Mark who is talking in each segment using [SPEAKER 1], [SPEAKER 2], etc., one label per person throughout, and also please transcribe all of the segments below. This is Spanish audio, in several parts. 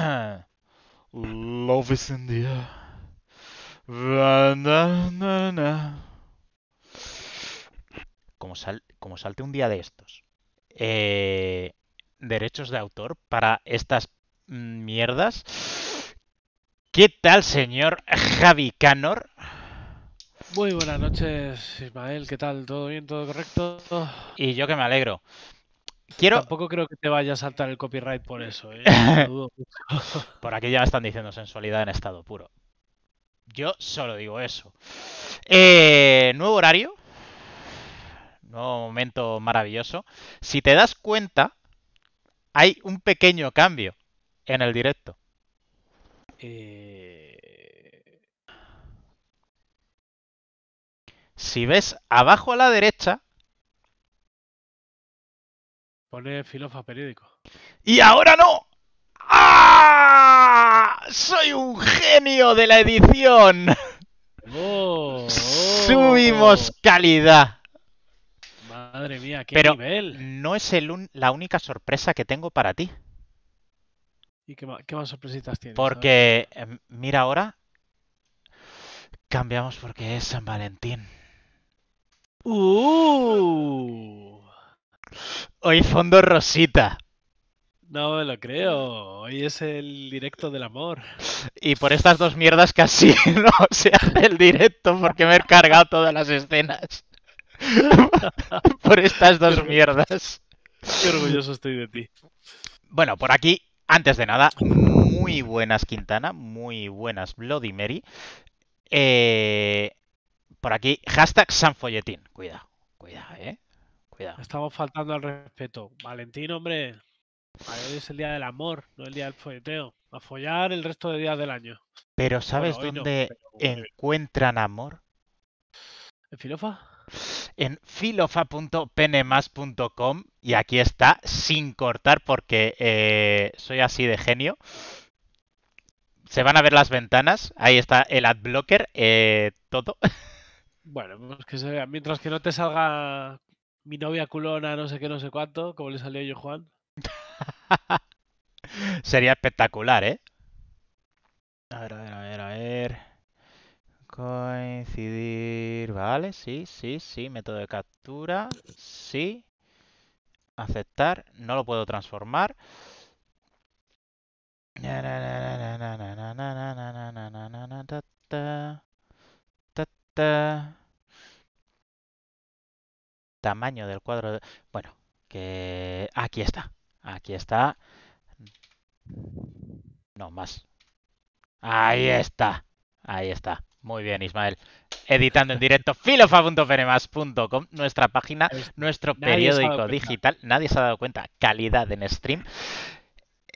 [SPEAKER 1] Love is in the Como, sal, como salte un día de estos. Eh, derechos de autor para estas mm, mierdas. ¿Qué tal, señor Javi Canor?
[SPEAKER 2] Muy buenas noches, Ismael. ¿Qué tal? ¿Todo bien? ¿Todo correcto? Y yo que me alegro. Tampoco creo que te vaya a saltar el copyright por eso. Eh,
[SPEAKER 1] por aquí ya están diciendo sensualidad en estado puro. Yo solo digo eso. Eh, nuevo horario. Nuevo momento maravilloso. Si te das cuenta, hay un pequeño cambio en el directo.
[SPEAKER 2] Eh.
[SPEAKER 1] Si ves abajo a la derecha,
[SPEAKER 2] Pone filofa periódico. ¡Y ahora no!
[SPEAKER 1] ¡Ah! ¡Soy un genio de la edición!
[SPEAKER 2] Oh, oh, Subimos
[SPEAKER 1] oh. calidad.
[SPEAKER 2] Madre mía, qué Pero
[SPEAKER 1] No es la única sorpresa que tengo para ti.
[SPEAKER 2] ¿Y qué, más sorpresitas tienes? Porque, em, mira ahora,
[SPEAKER 1] cambiamos porque es San Valentín.
[SPEAKER 2] ¡Uh!
[SPEAKER 1] Hoy fondo rosita.
[SPEAKER 2] No me lo creo. Hoy es el directo del amor. Y por estas dos mierdas casi no se hace
[SPEAKER 1] el directo porque me he cargado todas las escenas. por estas dos mierdas. Qué orgulloso estoy de ti. Bueno, por aquí, antes de nada, muy buenas Quintana, muy buenas Bloody Mary. Eh, por aquí, hashtag Sanfolletín. Cuidado,
[SPEAKER 2] cuidado, eh. Estamos faltando al respeto. Valentín, hombre, hoy es el día del amor, no el día del folleteo. A follar el resto de días del año. Pero ¿sabes dónde
[SPEAKER 1] encuentran amor? ¿En Filofa? En filofa.penemas.com y aquí está, sin cortar porque eh, soy así de genio. Se van a ver las ventanas, ahí está el adblocker, eh, todo.
[SPEAKER 2] Bueno, pues que se Mientras que no te salga mi novia culona, no sé qué, no sé cuánto, como le salió yo, Juan.
[SPEAKER 1] Sería espectacular, ¿eh? A ver, a ver, a ver, a ver. Coincidir. Vale, sí, sí, sí. Método de captura. Sí. Aceptar. No lo puedo transformar tamaño del cuadro. Bueno, que aquí está. Aquí está. No, más. Ahí está. Ahí está. Muy bien, Ismael. Editando en directo filofa.peremas.com, nuestra página, nuestro periódico digital. Nadie se ha dado cuenta. Calidad en stream.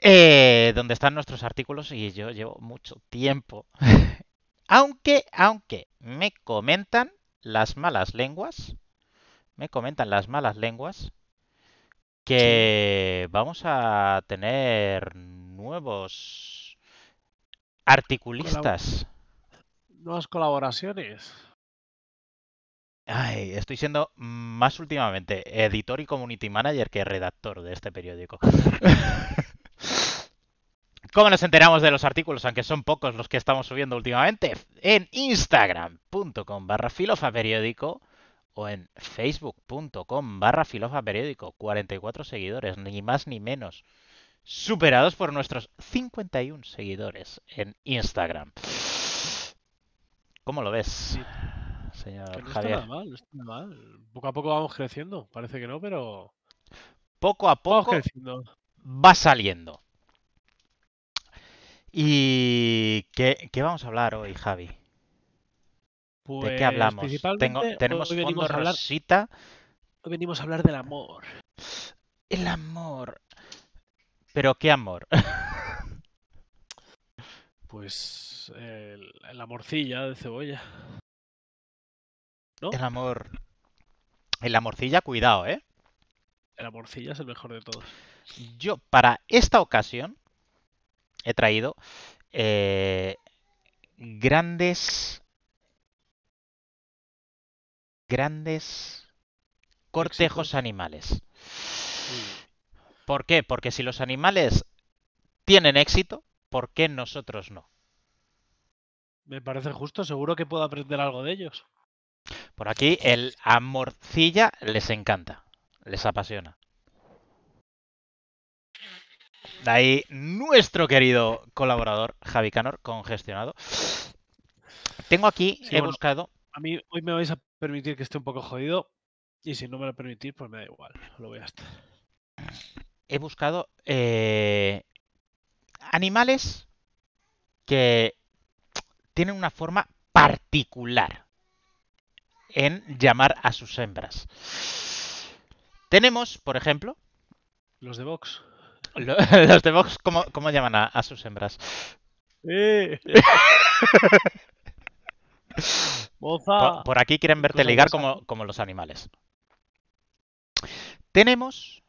[SPEAKER 1] Eh, donde están nuestros artículos y yo llevo mucho tiempo. aunque, aunque me comentan las malas lenguas me comentan las malas lenguas que vamos a tener nuevos articulistas.
[SPEAKER 2] nuevas colaboraciones.
[SPEAKER 1] Ay, estoy siendo más últimamente editor y community manager que redactor de este periódico. ¿Cómo nos enteramos de los artículos, aunque son pocos los que estamos subiendo últimamente? En instagram.com barra filofa periódico o en facebook.com barra filofa periódico, 44 seguidores, ni más ni menos, superados por nuestros 51 seguidores en Instagram. ¿Cómo lo ves, señor no Está
[SPEAKER 2] mal, no está mal. Poco a poco vamos creciendo, parece que no, pero...
[SPEAKER 1] Poco a poco va saliendo. ¿Y qué, qué vamos a hablar hoy, Javi?
[SPEAKER 2] ¿De qué pues, hablamos? tenemos hoy venimos a hablar, Hoy venimos a hablar del amor. El amor.
[SPEAKER 1] ¿Pero qué amor?
[SPEAKER 2] pues el, morcilla amorcilla de cebolla. El amor. El morcilla cuidado, ¿eh? El amorcilla es el mejor de todos.
[SPEAKER 1] Yo, para esta ocasión, he traído eh, grandes grandes cortejos animales. Mm. ¿Por qué? Porque si los animales tienen
[SPEAKER 2] éxito, ¿por qué nosotros no? Me parece justo, seguro que puedo aprender algo de ellos.
[SPEAKER 1] Por aquí el amorcilla les encanta, les apasiona. De ahí nuestro querido colaborador Javi Canor, congestionado. Tengo aquí, he
[SPEAKER 2] buscado. A mí hoy me vais a permitir que esté un poco jodido. Y si no me lo permitís, pues me da igual. Lo voy a estar.
[SPEAKER 1] He buscado eh, animales que tienen una forma particular en llamar a sus hembras. Tenemos, por ejemplo. Los de Vox. los de Vox, ¿cómo, llaman a, sus hembras? Por, aquí quieren verte ligar como, los animales. Tenemos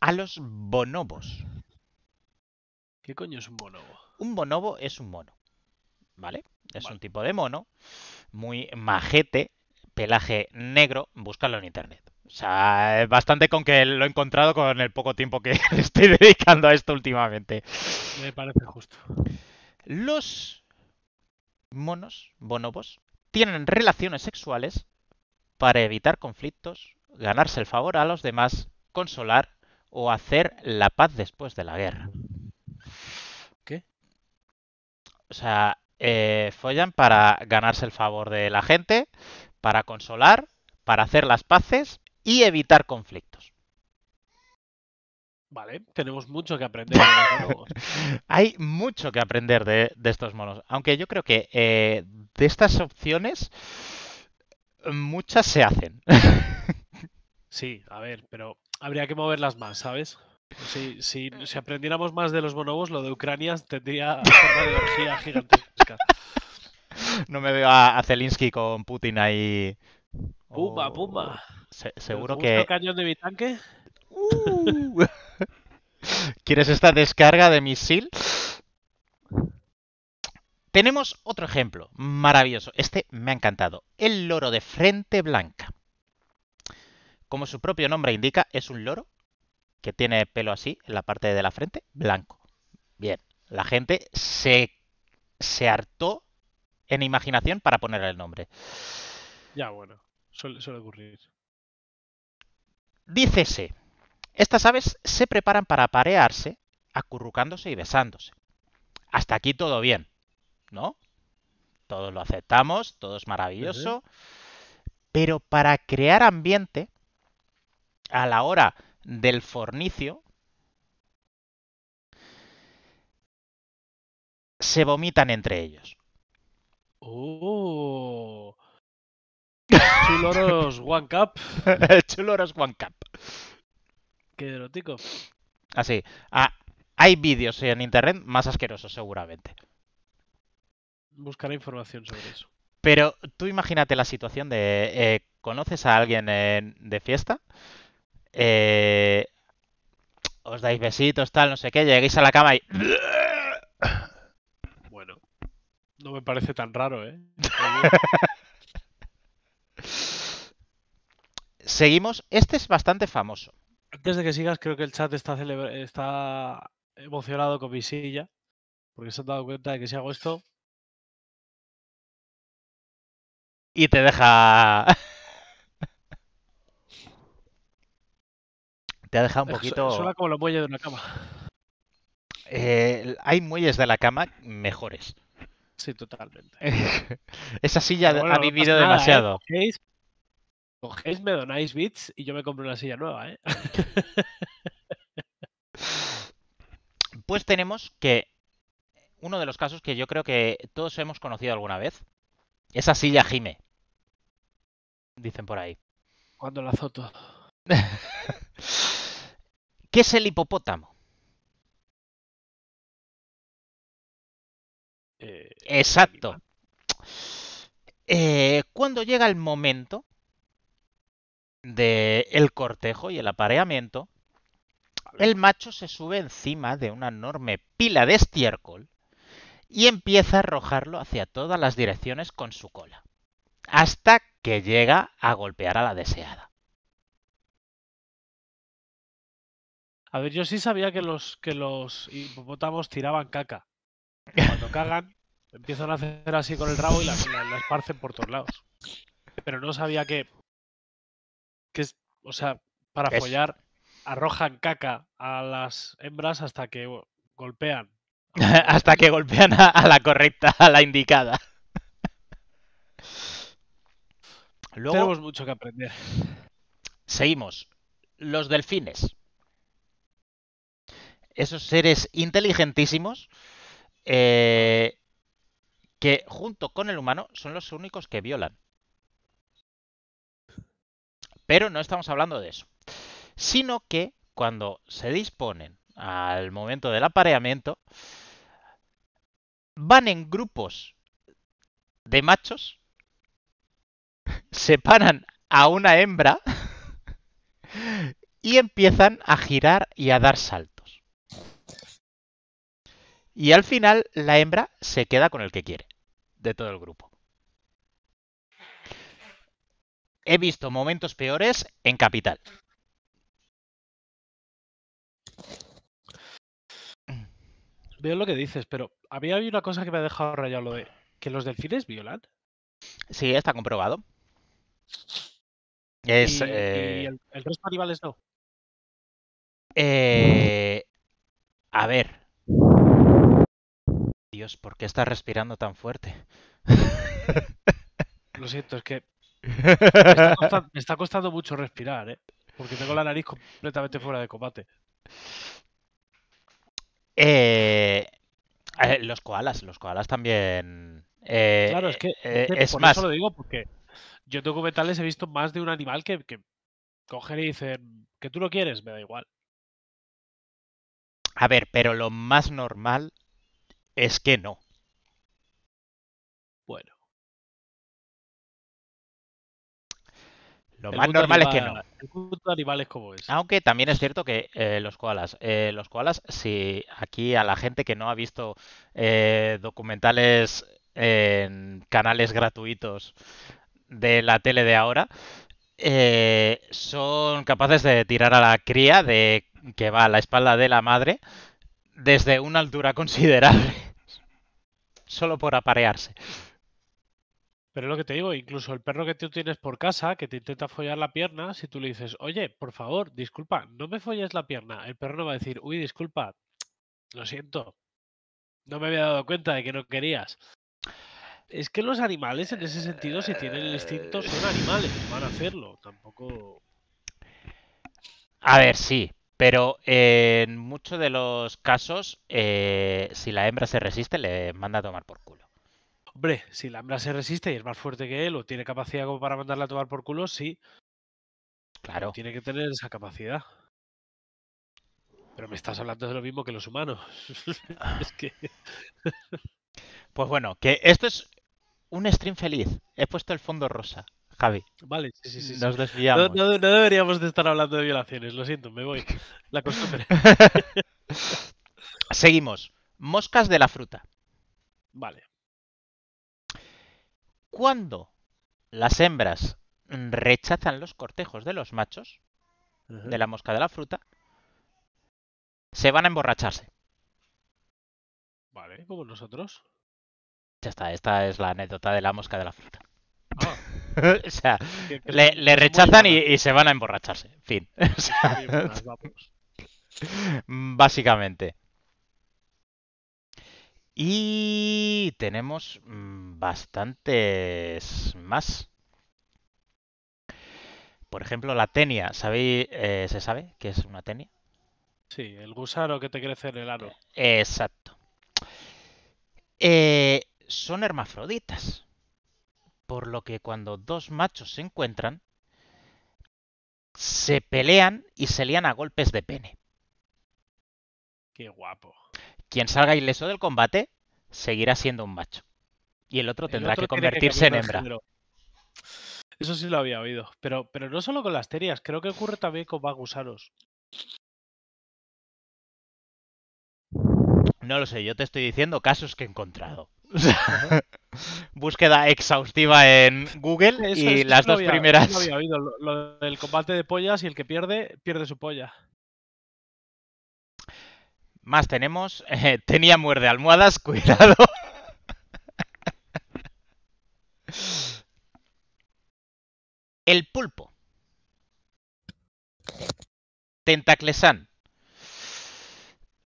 [SPEAKER 1] a los bonobos. ¿Qué coño es un bonobo? Un bonobo es un mono. ¿Vale? Es un tipo de mono muy majete, pelaje negro. Búscalo en internet. O sea, bastante con que lo he encontrado con el poco tiempo que estoy dedicando a esto últimamente. Me parece justo. Los monos, bonobos, tienen relaciones sexuales para evitar conflictos, ganarse el favor a los demás, consolar o hacer la paz después de la guerra. ¿Qué? O sea, eh, follan para ganarse el favor de la gente, para consolar, para hacer las paces y evitar conflictos.
[SPEAKER 2] Vale, tenemos mucho que aprender. De
[SPEAKER 1] Hay mucho que aprender de, de, estos monos. Aunque yo creo que eh, de estas opciones, muchas se hacen.
[SPEAKER 2] sí, a ver, pero habría que moverlas más, ¿sabes? Si, si, si aprendiéramos más de los bonobos, lo de Ucrania tendría forma de energía gigantesca. No me veo a,
[SPEAKER 1] Zelinski con Putin ahí.
[SPEAKER 2] Pumba, oh, pumba. seguro que. cañón de tanque? Uh.
[SPEAKER 1] ¿Quieres esta descarga de misil? Tenemos otro ejemplo maravilloso. Este me ha encantado. El loro de frente blanca. Como su propio nombre indica, es un loro que tiene pelo así en la parte de la frente, blanco. Bien, la gente se, hartó en imaginación para ponerle el nombre.
[SPEAKER 2] Ya, bueno, suele, suele ocurrir.
[SPEAKER 1] Dícese estas aves se preparan para aparearse acurrucándose y besándose. Hasta aquí todo bien, ¿no? Todos lo aceptamos, todo es maravilloso, pero para crear ambiente, a la hora del fornicio, se vomitan entre ellos.
[SPEAKER 3] ¡Oh!
[SPEAKER 2] Chuloros One Cup. Chuloros One Cup. Qué erótico.
[SPEAKER 1] Así. Ah, ah, hay vídeos en internet más asquerosos, seguramente.
[SPEAKER 2] Buscaré información sobre eso.
[SPEAKER 1] Pero tú imagínate la situación de. Eh, ¿Conoces a alguien de fiesta? Eh, os dais besitos, tal, no sé qué, lleguéis a la cama y.
[SPEAKER 2] Bueno, no me parece tan raro, ¿eh?
[SPEAKER 1] Seguimos. Este
[SPEAKER 2] es bastante famoso antes de que sigas, creo que el chat está, está emocionado con mi silla, porque se han dado cuenta de que si hago esto...
[SPEAKER 1] Y te deja... te ha dejado un poquito... Suena
[SPEAKER 2] como los muelles de una cama.
[SPEAKER 1] Eh, hay muelles de la cama mejores. Sí, totalmente. Esa silla ha vivido ¿eh? demasiado
[SPEAKER 2] cogéis, me donáis bits y yo me compro una silla nueva, ¿eh? pues tenemos
[SPEAKER 1] que uno de los casos que yo creo que todos hemos conocido alguna vez. Esa silla gime. Dicen por ahí.
[SPEAKER 2] Cuando la azoto.
[SPEAKER 1] ¿Qué es el hipopótamo? Eh, Exacto. Eh, cuando llega el momento del el cortejo y el apareamiento, el macho se sube encima de una enorme pila de estiércol y empieza a arrojarlo hacia todas las direcciones con su cola,
[SPEAKER 2] hasta que llega a golpear a la deseada. A ver, yo sí sabía que los, que los hipopótamos tiraban caca. Cuando cagan, empiezan a hacer así con el rabo y la esparcen por todos lados. Pero no sabía que que o sea, para follar arrojan caca a las hembras hasta que golpean.
[SPEAKER 1] hasta que golpean a, la correcta, a la indicada.
[SPEAKER 2] Tenemos mucho que aprender.
[SPEAKER 1] Seguimos. Los delfines. Esos seres inteligentísimos eh, que junto con el humano son los únicos que violan. Pero no estamos hablando de eso, sino que cuando se disponen al momento del apareamiento, van en grupos de machos, separan a una hembra y empiezan a girar y a dar saltos. Y al final la hembra se queda con el que quiere de todo el grupo. he visto momentos peores en Capital.
[SPEAKER 2] Veo lo que dices, pero había una cosa que me ha dejado rayado lo de que los delfines violan.
[SPEAKER 1] Sí, está comprobado. Es, ¿Y, eh,
[SPEAKER 2] el, resto de animales
[SPEAKER 1] no? Eh, a ver.
[SPEAKER 2] Dios, ¿por qué estás respirando tan fuerte? Lo siento, es que me está, costando, mucho respirar, ¿eh? Porque tengo la nariz completamente fuera de combate.
[SPEAKER 1] Eh,
[SPEAKER 2] los koalas, los koalas
[SPEAKER 1] también. Eh, claro, es que, eh, es, más. lo
[SPEAKER 2] digo porque yo en documentales he visto más de un animal que, que cogen y dicen que tú lo quieres, me da igual.
[SPEAKER 1] A ver, pero lo más normal
[SPEAKER 3] es que no.
[SPEAKER 1] Lo más normal es que no.
[SPEAKER 2] animales como
[SPEAKER 1] Aunque también es cierto que eh, los koalas, eh, los koalas, si aquí a la gente que no ha visto eh, documentales en canales gratuitos de la tele de ahora, son capaces de tirar a la cría de que va a la espalda de la madre desde una altura considerable,
[SPEAKER 2] solo por aparearse. Pero es lo que te digo, incluso el perro que tú tienes por casa, que te intenta follar la pierna, si tú le dices, oye, por favor, disculpa, no me folles la pierna, el perro no va a decir, uy, disculpa, lo siento, no me había dado cuenta de que no querías. Es que los animales, en ese sentido, si tienen el instinto, son animales, van a hacerlo, tampoco...
[SPEAKER 1] A ver, sí, pero en muchos de los casos, eh, si la hembra se resiste, le manda a tomar por culo.
[SPEAKER 2] Hombre, si hembra se resiste y es más fuerte que él o tiene capacidad como para mandarla a tomar por culo, sí. Claro. tiene que tener esa capacidad. Pero me estás hablando de lo mismo que los humanos.
[SPEAKER 1] es que. pues bueno, que esto es un stream feliz. He
[SPEAKER 2] puesto el fondo rosa, Javi. Vale, sí, sí, sí. Nos desviamos. No, deberíamos de estar hablando de violaciones, lo siento, me voy. La costumbre.
[SPEAKER 1] Seguimos. Moscas de la fruta. Vale. Cuando las hembras rechazan los cortejos de los machos, de la mosca de la fruta, se van a emborracharse.
[SPEAKER 2] Vale, como nosotros.
[SPEAKER 1] Ya está, esta es la anécdota de la mosca de la fruta. Ah. o sea, le, rechazan y, se van a emborracharse. Fin. Pues, básicamente. Y tenemos mm, bastantes más. Por ejemplo, la tenia. ¿Sabéis, eh, ¿Se sabe qué es una tenia?
[SPEAKER 2] Sí, el gusano que te crece en el aro.
[SPEAKER 1] Exacto. Eh, son hermafroditas. Por lo que cuando dos machos se encuentran, se pelean y se lían a golpes de pene. Qué guapo quien salga ileso del combate seguirá siendo un macho. Y el otro tendrá que convertirse en hembra.
[SPEAKER 2] Eso sí lo había oído. Pero, pero no solo con las terias, creo que ocurre también con bagusaros. No lo sé, yo te estoy diciendo
[SPEAKER 1] casos que he encontrado. Búsqueda exhaustiva en Google y las dos primeras.
[SPEAKER 2] oído, lo del combate de pollas y el que pierde, pierde su polla.
[SPEAKER 1] Más tenemos. Eh, tenía muerde almohadas, cuidado. El pulpo. Tentaclesan.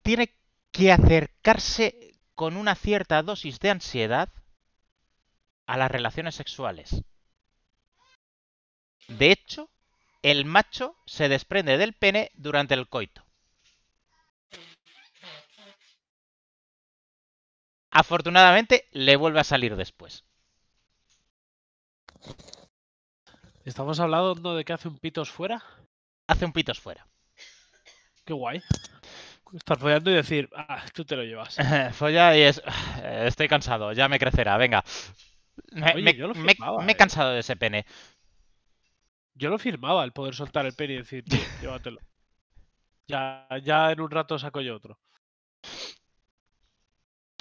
[SPEAKER 1] Tiene que acercarse con una cierta dosis de ansiedad a las relaciones sexuales. De hecho, el macho se desprende del pene durante el coito. afortunadamente le vuelve a salir después.
[SPEAKER 2] ¿Estamos hablando de que hace un pitos fuera? Hace un pitos fuera. Qué guay. Estar follando y decir, ah, tú te lo llevas.
[SPEAKER 1] Folla y es, ah, estoy cansado, ya me crecerá, venga. Me, he eh.
[SPEAKER 2] cansado de ese pene. Yo lo firmaba, el poder soltar el pene y decir, llévatelo. Ya, ya en un rato saco yo otro.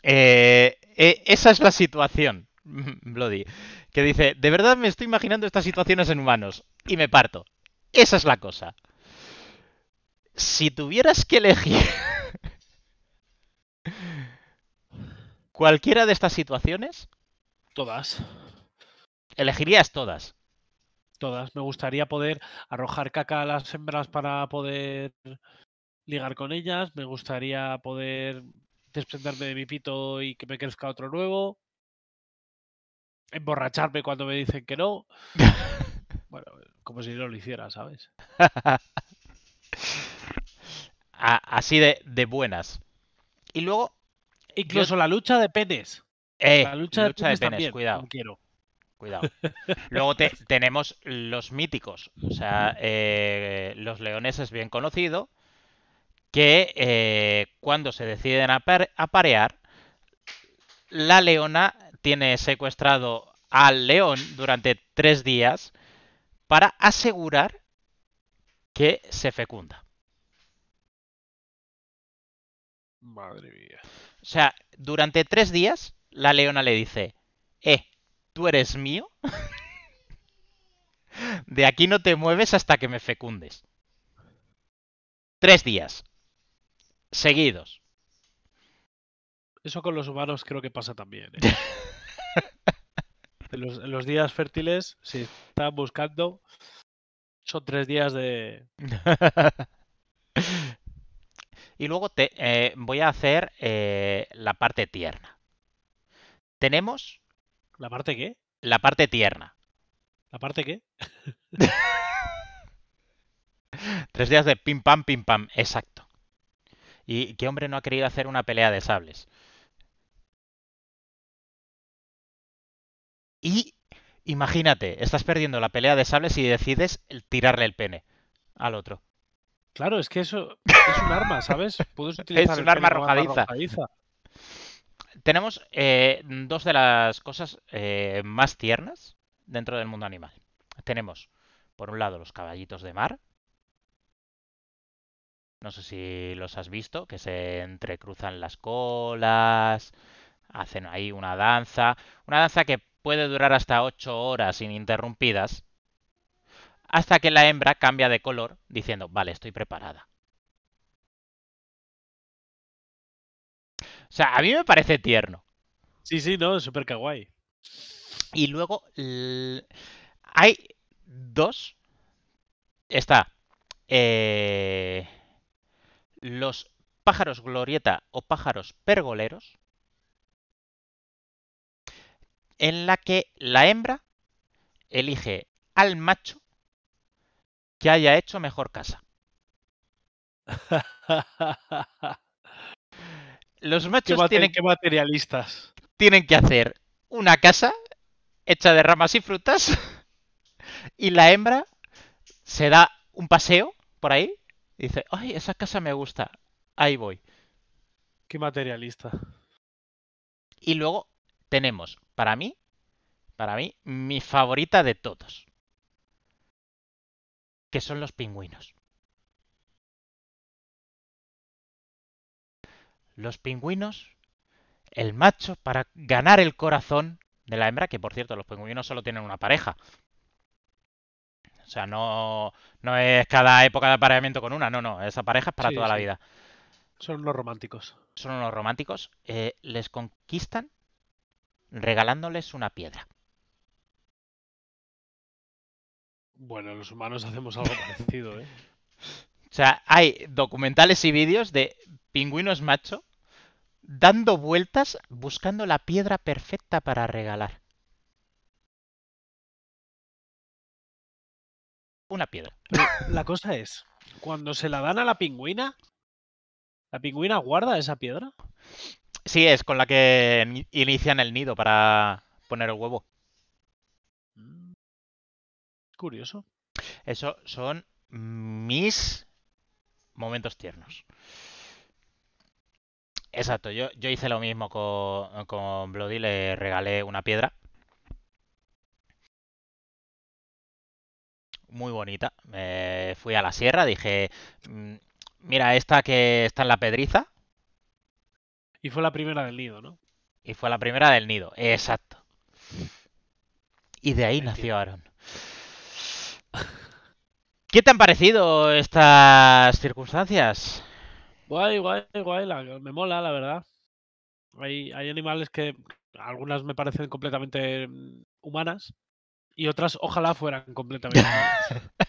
[SPEAKER 1] Eh, eh, esa es la situación, Bloody. Que dice, de verdad me estoy imaginando estas situaciones en humanos. Y me parto. Esa es la cosa. Si tuvieras que elegir
[SPEAKER 2] cualquiera de estas situaciones. Todas. Elegirías todas. Todas. Me gustaría poder arrojar caca a las hembras para poder ligar con ellas. Me gustaría poder desprenderme de mi pito y que me crezca otro nuevo, emborracharme cuando me dicen que no. bueno, como si no lo hiciera, ¿sabes?
[SPEAKER 1] Así de, buenas.
[SPEAKER 2] Y luego. Incluso la lucha de penes. Eh, la lucha, de, penes, cuidado.
[SPEAKER 1] Luego tenemos los míticos. O sea, eh, los leoneses bien conocido que eh, cuando se deciden a aparear, la leona tiene secuestrado al león durante tres días para asegurar que se fecunda. Madre mía. O sea, durante tres días la leona le dice, eh, tú eres mío. De aquí no te mueves hasta que me fecundes. Tres días seguidos.
[SPEAKER 2] Eso con los humanos creo que pasa también. ¿eh? en, los, días fértiles, si están buscando, son tres días de...
[SPEAKER 1] y luego te, eh, voy a hacer eh, la parte tierna. Tenemos... ¿La parte qué? La parte tierna.
[SPEAKER 2] ¿La parte qué?
[SPEAKER 1] Tres días de pim pam, pim pam, exacto. ¿Y qué hombre no ha querido hacer una pelea de sables? Y imagínate, estás perdiendo la pelea de sables y decides tirarle el pene al otro.
[SPEAKER 2] Claro, es que eso es un arma, ¿sabes? Puedes utilizar es un arma arrojadiza.
[SPEAKER 1] Tenemos eh, dos de las cosas eh, más tiernas dentro del mundo animal. Tenemos, por un lado, los caballitos de mar, no sé si los has visto, que se entrecruzan las colas, hacen ahí una danza, una danza que puede durar hasta 8 horas ininterrumpidas, hasta que la hembra cambia de color diciendo, vale, estoy preparada. O sea, a mí me parece tierno. Sí, sí, no, súper kawaii. Y luego hay dos. Está eh, los pájaros glorieta o pájaros pergoleros, en la que la hembra elige al macho que haya hecho mejor casa. Los machos tienen que
[SPEAKER 2] materialistas.
[SPEAKER 1] Tienen que hacer una casa hecha de ramas y frutas y la hembra se da un paseo por ahí Dice, ay, esa casa me gusta, ahí voy. Qué materialista. Y luego tenemos, para mí, para mí, mi favorita de todos, que son los pingüinos. Los pingüinos, el macho, para ganar el corazón de la hembra, que por cierto, los pingüinos solo tienen una pareja, o sea, no, no es cada época de apareamiento con una, no, no, esa pareja es para toda la vida. Son los románticos. Son unos románticos. Eh, les conquistan regalándoles una piedra.
[SPEAKER 2] Bueno, los humanos hacemos algo parecido, ¿eh?
[SPEAKER 1] O sea, hay documentales y vídeos de pingüinos macho dando vueltas buscando la piedra perfecta para regalar. una piedra. La cosa es, cuando
[SPEAKER 2] se la dan a la pingüina, ¿la pingüina guarda esa piedra?
[SPEAKER 1] Sí, es con la que inician el nido para poner el huevo.
[SPEAKER 2] Mm, curioso.
[SPEAKER 1] Eso son mis momentos tiernos. Exacto, yo, yo hice lo mismo con, con Bloody, le regalé una piedra muy bonita. me fui a la sierra, dije, mm, mira, esta que está en la pedriza.
[SPEAKER 2] Y fue la primera del nido, ¿no?
[SPEAKER 1] Y fue la primera del nido, exacto. Y de ahí nació Aaron. ¿Qué te han parecido estas circunstancias?
[SPEAKER 2] Guay, guay, guay, me mola, la verdad. Hay, hay animales que algunas me parecen completamente mm, humanas y otras ojalá fueran completamente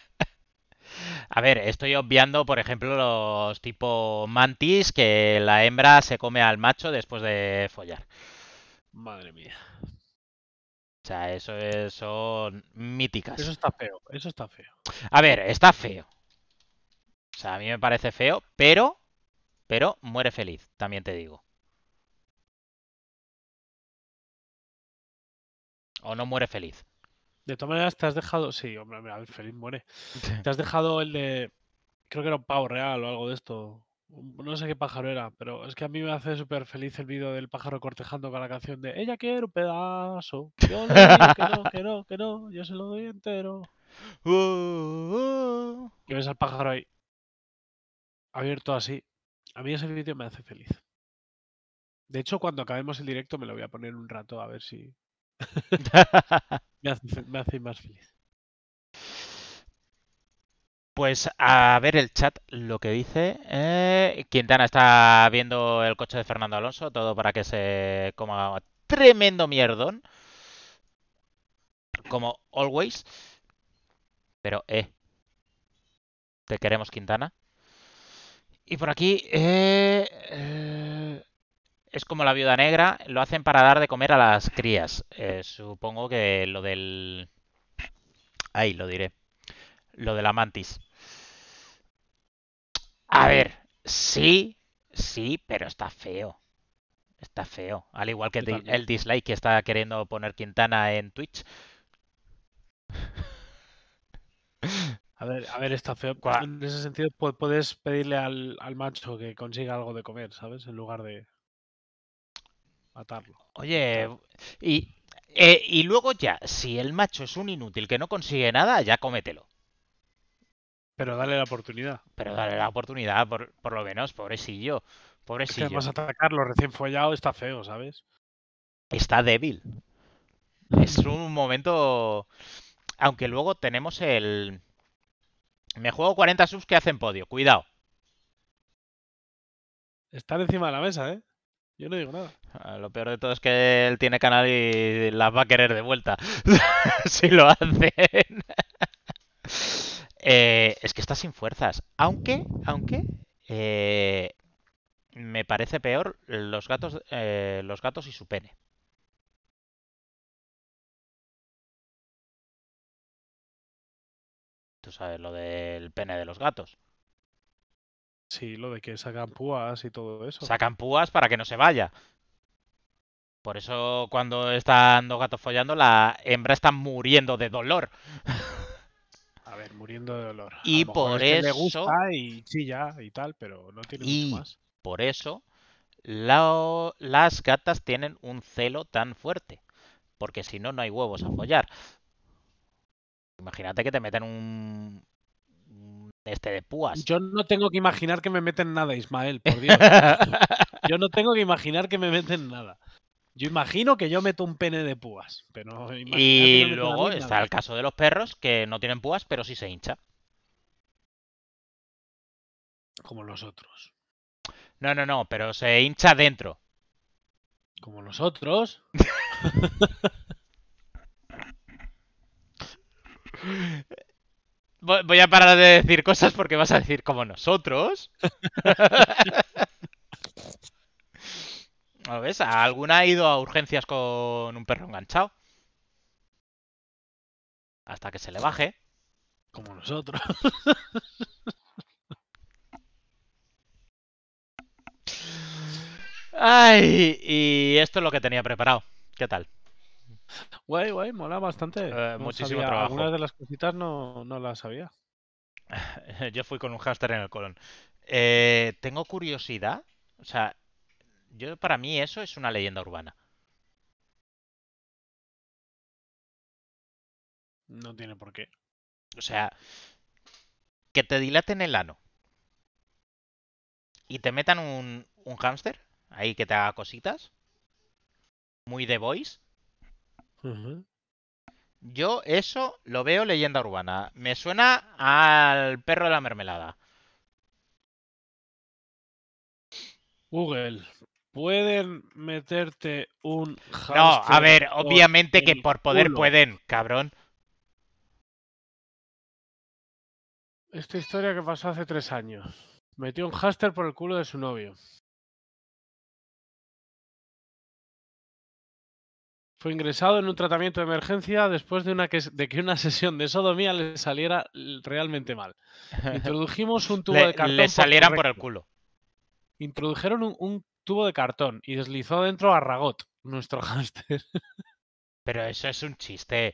[SPEAKER 1] A ver, estoy obviando, por ejemplo, los tipo mantis, que la hembra se come al macho después de follar.
[SPEAKER 2] Madre mía.
[SPEAKER 1] O sea, eso son míticas. Eso está feo, eso está feo. A ver, está feo. O sea, a mí me parece feo, pero, pero muere feliz, también te digo.
[SPEAKER 2] O no muere feliz. De todas maneras, te has dejado. Sí, hombre, mira, el Feliz muere. Te has dejado el de. Creo que era un pavo real o algo de esto. No sé qué pájaro era, pero es que a mí me hace súper feliz el vídeo del pájaro cortejando con la canción de Ella quiere un pedazo. Yo que no, que no, que no, yo se lo doy entero. qué uh, uh, uh. ves al pájaro ahí, abierto así. A mí ese vídeo me hace feliz. De hecho, cuando acabemos el directo me lo voy a poner un rato a ver si, me, hace, más feliz.
[SPEAKER 1] Pues a ver el chat lo que dice. Eh, Quintana está viendo el coche de Fernando Alonso, todo para que se coma tremendo mierdón. Como always. Pero, eh. Te queremos, Quintana. Y por aquí, eh, eh es como la viuda negra, lo hacen para dar de comer a las crías. Eh, supongo que lo del... Ahí lo diré. Lo de la mantis. A ver, sí, sí, pero está feo. Está feo. Al igual que el, dislike que está queriendo poner Quintana en Twitch.
[SPEAKER 2] A ver, a ver, está feo. En ese sentido, puedes pedirle al, al macho que consiga algo de comer, ¿sabes? En lugar de matarlo. Oye, eh,
[SPEAKER 1] y, luego ya, si el macho es un inútil que no consigue nada, ya comételo Pero dale la oportunidad. Pero dale la oportunidad, por, por lo menos, pobrecillo. Pobrecillo. Es vas a
[SPEAKER 2] atacarlo recién follado, está
[SPEAKER 1] feo, ¿sabes? Está débil. Es un momento. Aunque luego tenemos el. Me juego 40 subs que hacen podio, cuidado.
[SPEAKER 2] Están encima de la mesa, ¿eh? Yo no digo nada.
[SPEAKER 1] Ah, lo peor de todo es que él tiene canal y las va a querer de vuelta. si lo hacen. Eh, es que está sin fuerzas. Aunque, aunque, eh, me parece peor los gatos, eh, los gatos y su pene. Tú sabes lo del pene de los gatos.
[SPEAKER 2] Sí, lo de que sacan púas y todo eso. Sacan púas para que no se vaya.
[SPEAKER 1] Por eso cuando están dos gatos follando, la hembra está muriendo de dolor.
[SPEAKER 2] A ver, muriendo de dolor. Y por eso... y chilla y tal, pero no tiene y mucho más.
[SPEAKER 1] Por eso las gatas tienen un celo tan fuerte. Porque si no, no hay huevos a follar.
[SPEAKER 2] Imagínate que te meten un, este de púas. Yo no tengo que imaginar que me meten nada, Ismael, por Dios. yo no tengo que imaginar que me meten nada. Yo imagino que yo meto un pene de púas, pero Y luego está el
[SPEAKER 1] caso de los perros que no tienen púas, pero sí se hincha. Como los otros. No, no, no, pero se hincha dentro. Como los otros. Eh, voy a parar de decir cosas porque vas a decir como nosotros. A ves? ¿Alguna ha ido a urgencias con un perro enganchado?
[SPEAKER 2] Hasta que se le baje. Como nosotros.
[SPEAKER 1] Ay, y esto es lo que tenía preparado. ¿Qué tal?
[SPEAKER 2] Guay, guay, mola bastante. Eh, muchísimo trabajo. Algunas de las cositas no, no las sabía. Yo fui con un hámster en el
[SPEAKER 1] colon. Eh, tengo curiosidad. O sea, yo para mí eso es una leyenda urbana.
[SPEAKER 2] No tiene por qué.
[SPEAKER 1] O sea, que te dilaten el ano y te metan un, un hámster ahí que te haga cositas, muy de voice, yo eso lo veo leyenda urbana. Me suena al perro de la mermelada.
[SPEAKER 2] Google, pueden meterte un No, a ver, obviamente que por poder pueden, cabrón. Esta historia que pasó hace tres años.
[SPEAKER 3] Metió un haster por el culo de su novio.
[SPEAKER 2] fue ingresado en un tratamiento de emergencia después de, que, una sesión de sodomía le saliera realmente mal. Introdujimos un tubo de cartón. Le saliera por, el culo. Introdujeron un, tubo de cartón y deslizó dentro a Ragot, nuestro hámster. Pero eso es un chiste.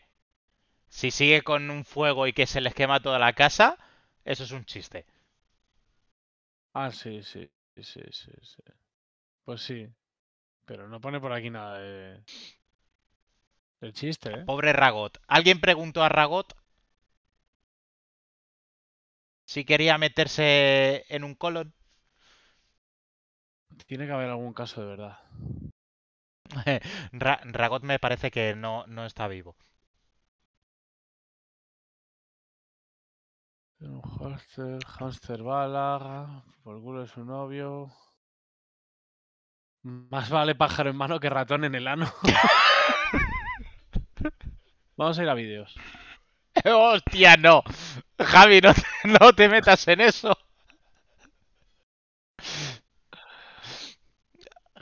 [SPEAKER 1] Si sigue con un fuego y que se les quema toda la casa, eso es un chiste.
[SPEAKER 2] Ah, sí, sí, sí, sí, sí. Pues sí. Pero no pone por aquí nada de... El chiste, ¿eh? Pobre Ragot. ¿Alguien
[SPEAKER 1] preguntó a Ragot si quería meterse en un
[SPEAKER 2] colon? Tiene que haber algún caso de verdad.
[SPEAKER 1] Ragot me parece que no, no está vivo.
[SPEAKER 3] Un hamster, hamster
[SPEAKER 2] bala, por culo de su novio. Más vale pájaro en mano que ratón en el ano. Vamos a ir a vídeos. Hostia, no. Javi, no te, no te metas en eso.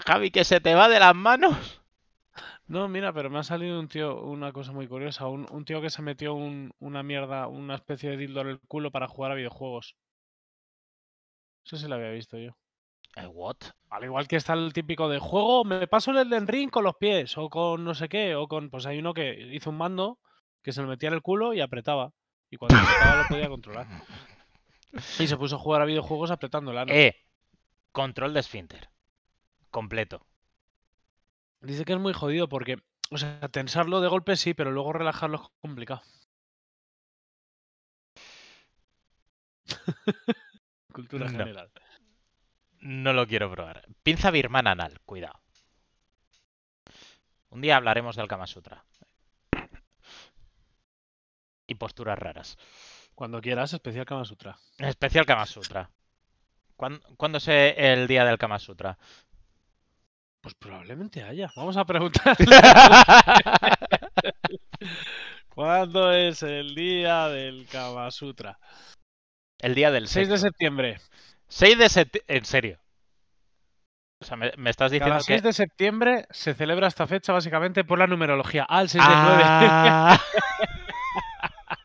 [SPEAKER 1] Javi, que se te va de
[SPEAKER 2] las manos. No, mira, pero me ha salido un tío, una cosa muy curiosa, un, tío que se metió una mierda, una especie de dildo en el culo para jugar a videojuegos. Eso se lo había visto yo. ¿What? Al igual que está el típico de juego, me paso el Elden Ring con los pies, o con no sé qué, o con. Pues hay uno que hizo un mando que se lo metía en el culo y apretaba. Y cuando apretaba lo podía controlar. Y se puso a jugar a videojuegos apretando Eh, control de esfínter. Completo. Dice que es muy jodido porque. O sea, tensarlo de golpe sí, pero luego relajarlo es complicado.
[SPEAKER 1] Cultura general no lo quiero probar. Pinza birmana anal, cuidado. Un día hablaremos del Kama Sutra.
[SPEAKER 2] Y posturas raras. Cuando quieras, especial Kama Sutra. Especial Kama Sutra.
[SPEAKER 1] ¿Cuándo, es el día del Kama Sutra?
[SPEAKER 2] Pues probablemente haya. Vamos a preguntar. ¿Cuándo es el día del Kama Sutra? El día del 6 de septiembre.
[SPEAKER 1] 6 de septiembre. En serio. O sea, me, estás diciendo. El 6 de
[SPEAKER 2] septiembre se celebra esta fecha básicamente por la numerología. Al ah, ¡El 6 de septiembre! Ah.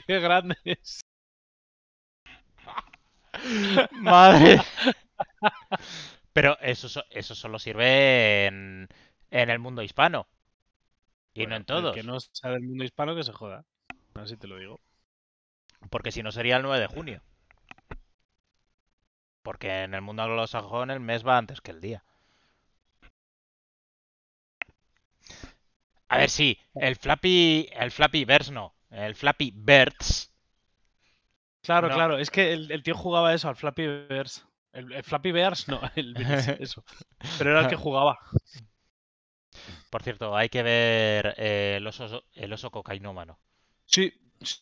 [SPEAKER 2] Qué grande es.
[SPEAKER 1] Madre. Pero eso, eso solo sirve en, en el mundo hispano. Y no en todos. que no sea del mundo hispano que se joda. Así te lo digo. Porque si no sería el 9 de junio. Porque en el mundo anglosajón el mes va antes que el día. A ver, sí, el Flappy, el Flappy Birds no, el Flappy Birds. Claro, claro,
[SPEAKER 2] es que el, tío jugaba eso, al Flappy Birds. El, Flappy Birds no, el eso. Pero era el que jugaba. Por cierto, hay que ver eh, el, oso, el oso cocainómano. Sí,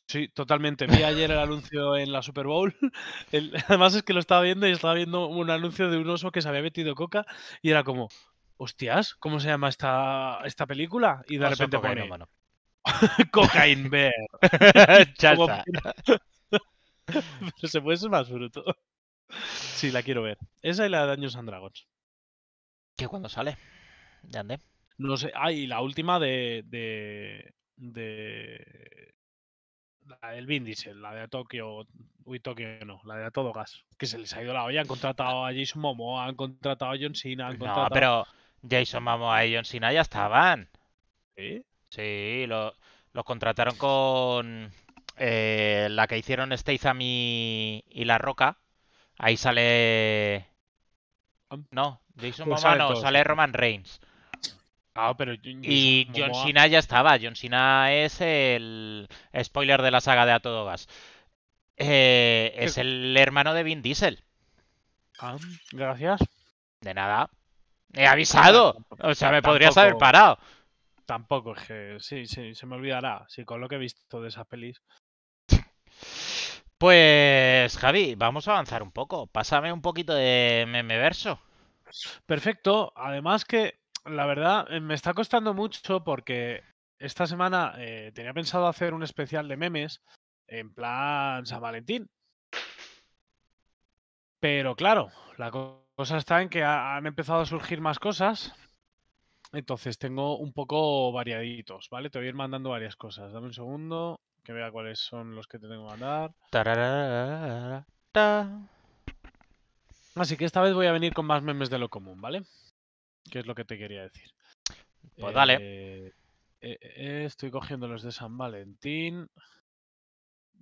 [SPEAKER 2] sí, totalmente. Vi ayer el anuncio en la Super Bowl. además es que lo estaba viendo y estaba viendo un anuncio de un oso que se había metido coca y era como, hostias, ¿cómo se llama esta, esta película? Y de repente pone... Cocaine Bear. se puede ser más bruto. Sí, la quiero ver. Esa y la de Dungeons and Dragons. ¿Qué cuando sale? ¿De dónde? No sé. Ah, y la última de. de la del Vin eh, la de Tokio, uy, Tokio no, la de a todo gas, que se les ha ido la olla, han contratado a Jason Momoa, han contratado a John Cena, han No, pero
[SPEAKER 1] Jason Momoa y John Cena ya estaban. ¿Sí? Sí, los contrataron con eh, la que hicieron Statham y, La Roca. Ahí sale... No, Jason pues Momoa no, sale Roman Reigns.
[SPEAKER 2] Ah, pero y John Cena
[SPEAKER 1] ya estaba. John Cena es el spoiler de la saga de A Todo Gas. Eh, es el hermano de
[SPEAKER 2] Vin Diesel. Ah, gracias. De nada. He avisado. O sea, me podrías haber parado. Tampoco, es que sí, se me olvidará. Sí, con lo que he visto de esas pelis.
[SPEAKER 1] Pues, Javi, vamos a
[SPEAKER 2] avanzar un poco. Pásame un poquito de meme verso. Perfecto. Además que la verdad, eh, me está costando mucho porque esta semana eh, tenía pensado hacer un especial de memes en plan San Valentín. Pero claro, la cosa está en que han empezado a surgir más cosas. Entonces tengo un poco variaditos, ¿vale? Te voy a ir mandando varias cosas. Dame un segundo que vea cuáles son los que te tengo que mandar. Así que esta vez voy a venir con más memes de lo común, ¿vale? que es lo que te quería decir. Pues dale. Eh, eh, eh, estoy cogiendo los de San Valentín.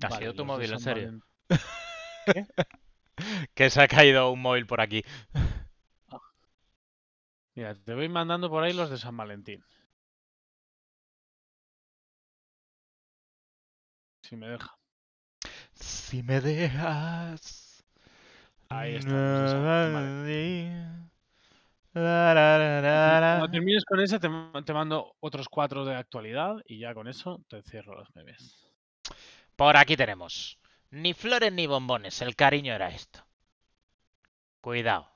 [SPEAKER 1] Ha sido tu móvil, en serio. que se ha caído un móvil por aquí.
[SPEAKER 2] Mira, te voy mandando por ahí los de San Valentín. Si me deja.
[SPEAKER 1] Si me dejas.
[SPEAKER 2] Ahí está.
[SPEAKER 1] Pues, cuando
[SPEAKER 2] termines con ese, te, mando otros cuatro de actualidad y ya con eso te cierro los memes.
[SPEAKER 1] Por aquí tenemos. Ni flores ni bombones, el cariño era esto. Cuidado.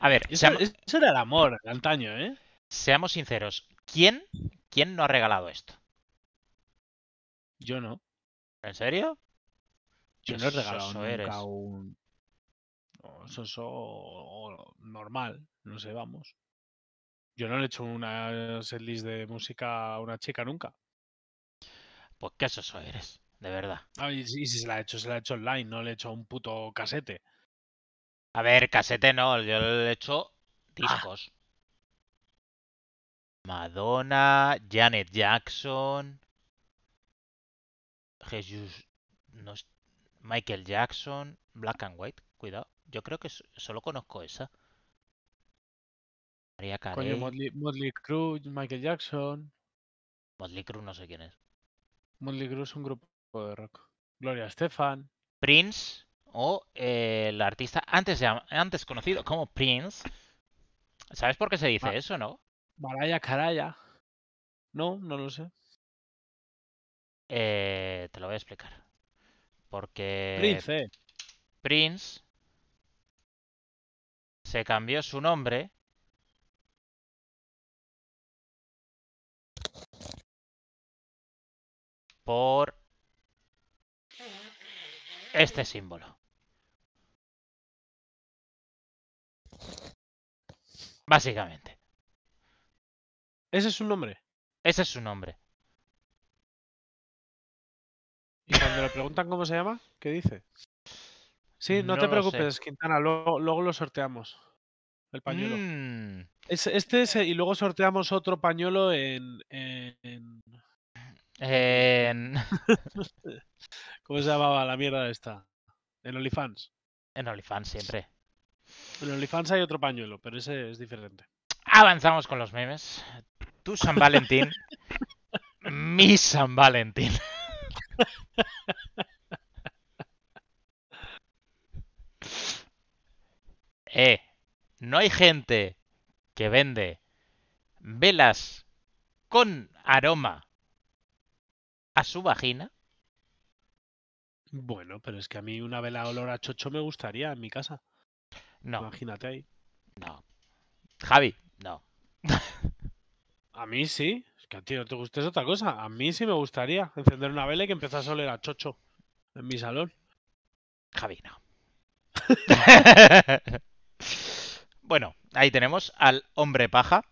[SPEAKER 1] A ver, eso, era el amor, el antaño, ¿eh? Seamos sinceros, ¿quién, quién no ha regalado esto?
[SPEAKER 2] Yo no. ¿En serio? Yo pues no he regalado nunca un, eso normal, no sé, vamos. Yo no le he hecho una setlist de música a una chica nunca. Pues qué soso eres, de verdad. Ah, y, si se la ha hecho, se la hecho online, no le he hecho un puto casete.
[SPEAKER 1] A ver, casete no, yo le he hecho ah. discos. Madonna, Janet Jackson, Jesús, Michael Jackson, Black and White, cuidado. Yo creo que solo conozco esa. María Carey. Coño,
[SPEAKER 2] Motley, Cruz Michael Jackson.
[SPEAKER 1] Motley Crue no sé quién es.
[SPEAKER 2] Motley Crue es un grupo de rock. Gloria Estefan. Prince
[SPEAKER 1] o el eh, artista antes, antes conocido como Prince. ¿Sabes por qué se dice eso, no?
[SPEAKER 2] Maraya Caraya. No, no lo sé.
[SPEAKER 1] Eh, te lo voy a explicar. Porque. Prince, eh. Prince se cambió su nombre.
[SPEAKER 3] Por este símbolo. Básicamente. ¿Ese es su nombre? Ese es su nombre.
[SPEAKER 2] ¿Y cuando le preguntan cómo se llama? ¿Qué dice? Sí, no, te preocupes, Quintana, luego, luego, lo sorteamos el pañuelo. Mm. este es, y luego sorteamos otro pañuelo en. en... ¿Cómo se llamaba la mierda esta? En Olifans En Olifans siempre. En Olifans hay otro pañuelo, pero ese es diferente.
[SPEAKER 1] Avanzamos con los memes. Tu San Valentín. mi San Valentín. eh, no hay gente que vende velas con aroma
[SPEAKER 2] a su vagina. Bueno, pero es que a mí una vela olor a chocho me gustaría en mi casa. No. Imagínate ahí. No. Javi, no. a mí sí. Es que a ti no te gusta es otra cosa. A mí sí me gustaría encender una vela y que empezase a oler a chocho en mi salón. Javi, no. Bueno, ahí tenemos al hombre
[SPEAKER 1] paja.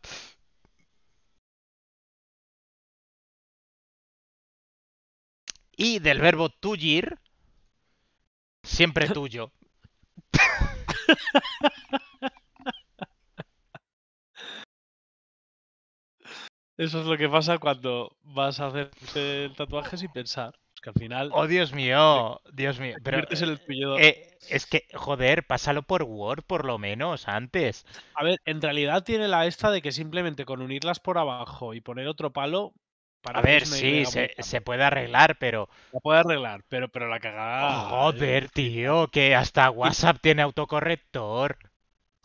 [SPEAKER 1] Y del verbo tuyir, siempre tuyo.
[SPEAKER 2] Eso es lo que pasa cuando vas a hacer tatuajes tatuaje sin pensar al final. Oh, Dios mío, Dios mío. Pero, el
[SPEAKER 1] eh, es que,
[SPEAKER 2] joder, pásalo por Word por lo menos antes. A ver, en realidad tiene la esta de que simplemente con unirlas por abajo y poner otro palo. Para a ver, sí, se, puede arreglar, pero. Se puede arreglar, pero, pero la cagada. Oh, joder, eh,
[SPEAKER 1] tío, que hasta
[SPEAKER 2] WhatsApp tiene autocorrector.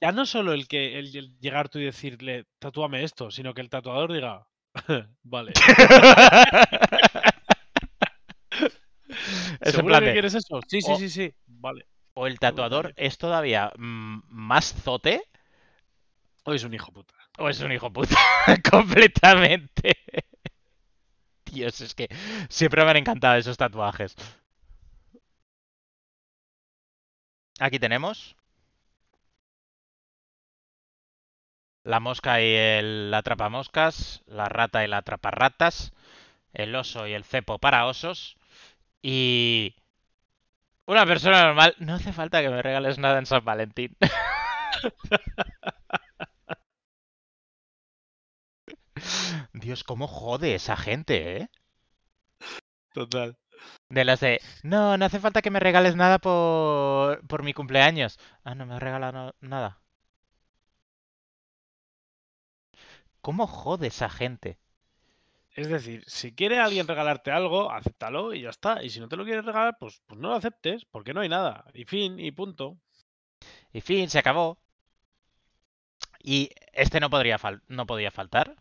[SPEAKER 2] Ya no solo el que llegar tú y decirle, tatúame esto, sino que el tatuador diga, vale. Es ¿Seguro quieres eso? Sí, sí, sí, sí. Vale. O el
[SPEAKER 1] tatuador es todavía mm, más zote. O es un hijo puta. O es un hijo puta. Completamente. Dios, es que siempre me han encantado esos tatuajes. Aquí tenemos. La mosca y el atrapamoscas, la rata y la atraparratas, el oso y el cepo para osos, y una persona normal, no hace falta que me regales nada en San Valentín. Dios, cómo jode esa gente, ¿eh? Total. De las de, no, no hace falta que me regales nada por, por mi cumpleaños. Ah, no me ha regalado nada.
[SPEAKER 2] ¿Cómo jode esa gente? Es decir, si quiere alguien regalarte algo, acéptalo y ya está. Y si no te lo quieres regalar, pues, pues, no lo aceptes, porque no hay nada. Y fin, y punto. Y fin, se acabó. Y este no, podría
[SPEAKER 1] no podía faltar.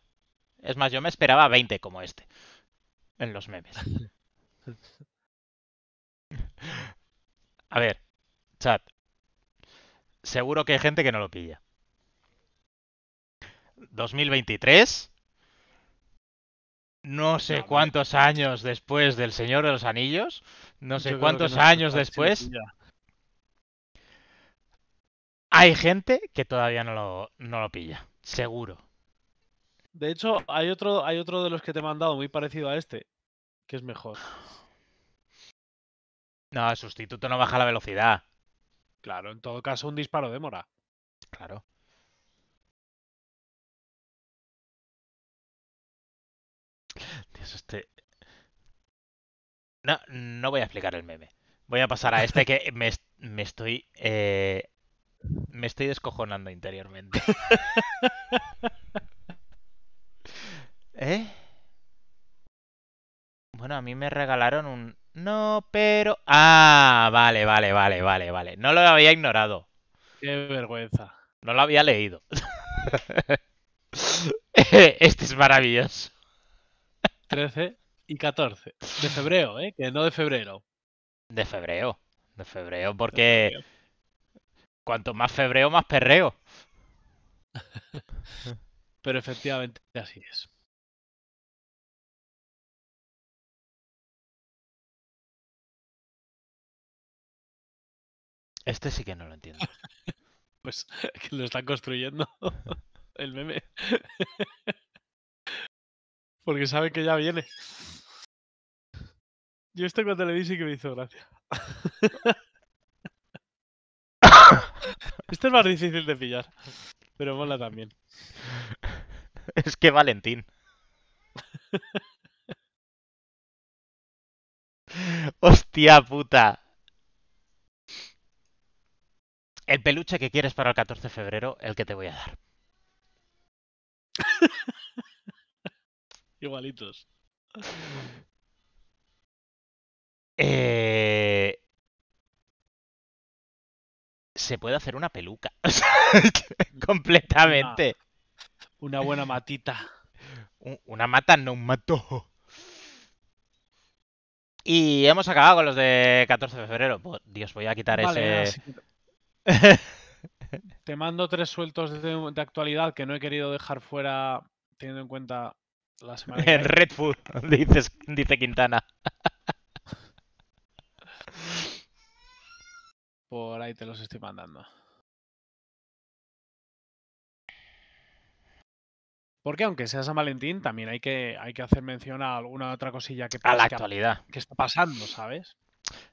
[SPEAKER 1] Es más, yo me esperaba 20 como este. En los memes. A ver, chat. Seguro que hay gente que no lo pilla. 2023 no sé cuántos años después del Señor de los Anillos, no sé cuántos años después,
[SPEAKER 2] hay gente que todavía no lo, no lo pilla, seguro. De hecho, hay otro, hay otro de los que te he mandado muy parecido a este, que es mejor. No, el sustituto no baja la velocidad. Claro, en todo caso, un disparo demora. Claro.
[SPEAKER 3] Pues este?
[SPEAKER 1] No, no voy a explicar el meme. Voy a pasar a este que me, estoy. Eh, me estoy descojonando interiormente. ¿Eh? Bueno, a mí me regalaron un. No, pero. Ah, vale, vale, vale, vale, vale. No lo había ignorado.
[SPEAKER 2] Qué vergüenza.
[SPEAKER 1] No lo había leído. este es maravilloso. 13 y 14. De febrero, ¿eh? Que no de febrero. De febrero. De febrero, porque. Cuanto más febrero, más perreo.
[SPEAKER 3] Pero efectivamente así es. Este
[SPEAKER 2] sí que no lo entiendo. pues que lo están construyendo el meme. Porque sabe que ya viene. Yo estoy con le Y que me hizo gracia. Este es más difícil de pillar. Pero mola también. Es que Valentín.
[SPEAKER 1] Hostia puta. El peluche que quieres para el 14 de febrero, el que te voy a dar.
[SPEAKER 2] Igualitos.
[SPEAKER 1] Eh, Se puede hacer una peluca. Completamente. Una, buena matita. Una mata, no un mato. Y hemos acabado con los de 14 de febrero. Dios, voy a quitar ese.
[SPEAKER 2] Te mando tres sueltos de, actualidad que no he querido dejar fuera, teniendo en cuenta la semana
[SPEAKER 1] dice Quintana.
[SPEAKER 2] Por ahí te los estoy mandando. Porque aunque sea San Valentín, también hay que, hay que hacer mención a alguna otra cosilla que, a la actualidad. Que, está pasando, ¿sabes?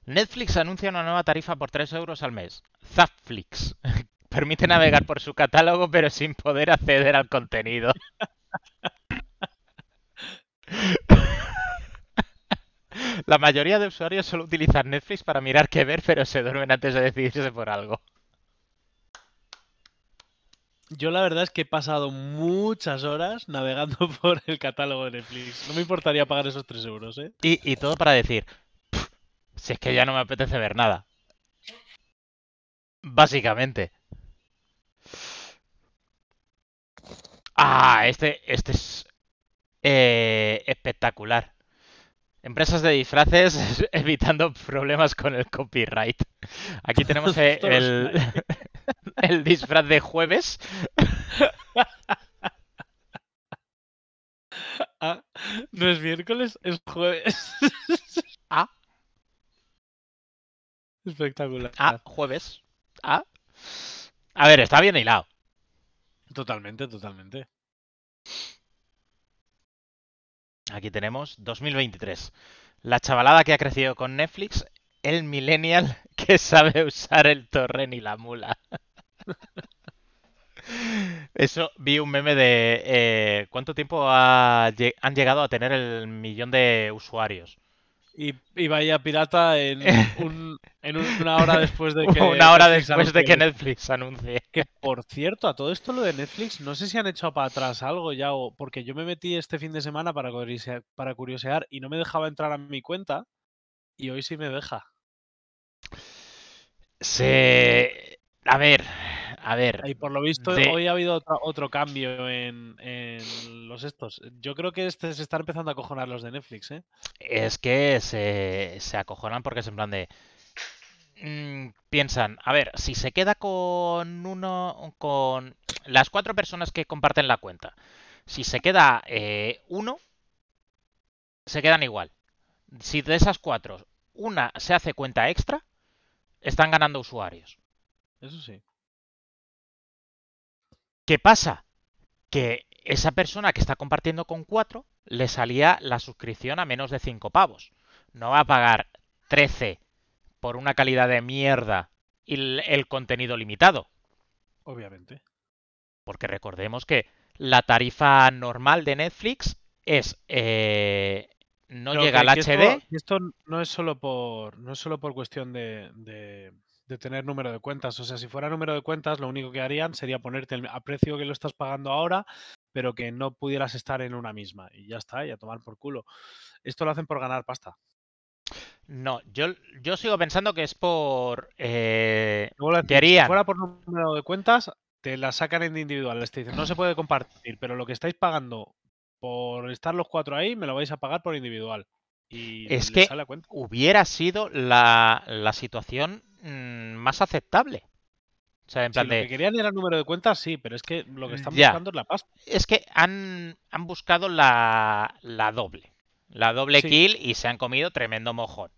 [SPEAKER 2] Netflix anuncia una nueva tarifa por 3 euros al mes.
[SPEAKER 1] Zapflix. Permite navegar por su catálogo, pero sin poder acceder al contenido. La mayoría de usuarios solo utilizan Netflix para mirar qué ver, pero se duermen antes de decidirse por algo.
[SPEAKER 2] Yo la verdad es que he pasado muchas horas navegando por el catálogo de Netflix. No me importaría pagar esos 3 euros, ¿eh? Y, y todo para decir, si es que ya no me apetece ver nada.
[SPEAKER 1] Básicamente. Ah, este, este es eh, espectacular. Empresas de disfraces evitando problemas con el copyright. Aquí tenemos eh,
[SPEAKER 2] el, disfraz de jueves. Ah, no es miércoles, es jueves. Ah. Espectacular. Ah, jueves. Ah. A ver, está bien hilado. Totalmente, totalmente.
[SPEAKER 1] Aquí tenemos 2023. La chavalada que ha crecido con Netflix, el millennial que sabe usar el torrent y la mula. Eso, vi un meme de eh, cuánto tiempo han llegado a tener el millón de usuarios.
[SPEAKER 2] Y, y vaya pirata en un, en una hora después de que. Netflix después anuncie. de que Netflix anuncie. Que por cierto, a todo esto lo de Netflix, no sé si han hecho para atrás algo ya, o porque yo me metí este fin de semana para curiosear, para curiosear y no me dejaba entrar a mi cuenta y hoy sí me deja.
[SPEAKER 1] Se. Eh, a ver, a ver. Y por lo visto, hoy
[SPEAKER 2] ha habido otro, cambio en, los estos. Yo creo que este se están empezando a acojonar los de Netflix, ¿eh? Es
[SPEAKER 1] que se, se acojonan porque es en plan de. Mm, piensan, a ver, si se queda con uno, con las cuatro personas que comparten la cuenta, si se queda eh, uno, se quedan igual. Si de esas cuatro, una se hace cuenta extra, están ganando usuarios. Eso sí. ¿Qué pasa? Que esa persona que está compartiendo con cuatro le salía la suscripción a menos de cinco pavos. No va a pagar 13 por una calidad de mierda y el, contenido limitado. Obviamente. Porque recordemos que la tarifa normal de Netflix es eh, no llega al HD.
[SPEAKER 2] Esto, no es solo por no es solo por cuestión de, tener número de cuentas. O sea, si fuera número de cuentas, lo único que harían sería ponerte el, precio que lo estás pagando ahora, pero que no pudieras estar en una misma. Y ya está, y a tomar por culo. Esto lo hacen por ganar pasta.
[SPEAKER 1] No, yo, yo sigo pensando que es por. Eh, Si fuera
[SPEAKER 2] por número de cuentas, te la sacan en individual. Te dicen, no se puede compartir, pero lo que estáis pagando por estar los cuatro ahí, me lo vais a pagar por individual. Y es que
[SPEAKER 1] hubiera sido la, situación mm, más aceptable. O sea, en plan Lo que querían era el número de cuentas, sí, pero es que lo que mm, están buscando es la pasta. Es que han, han buscado la, la doble. La doble kill y se han comido tremendo mojón.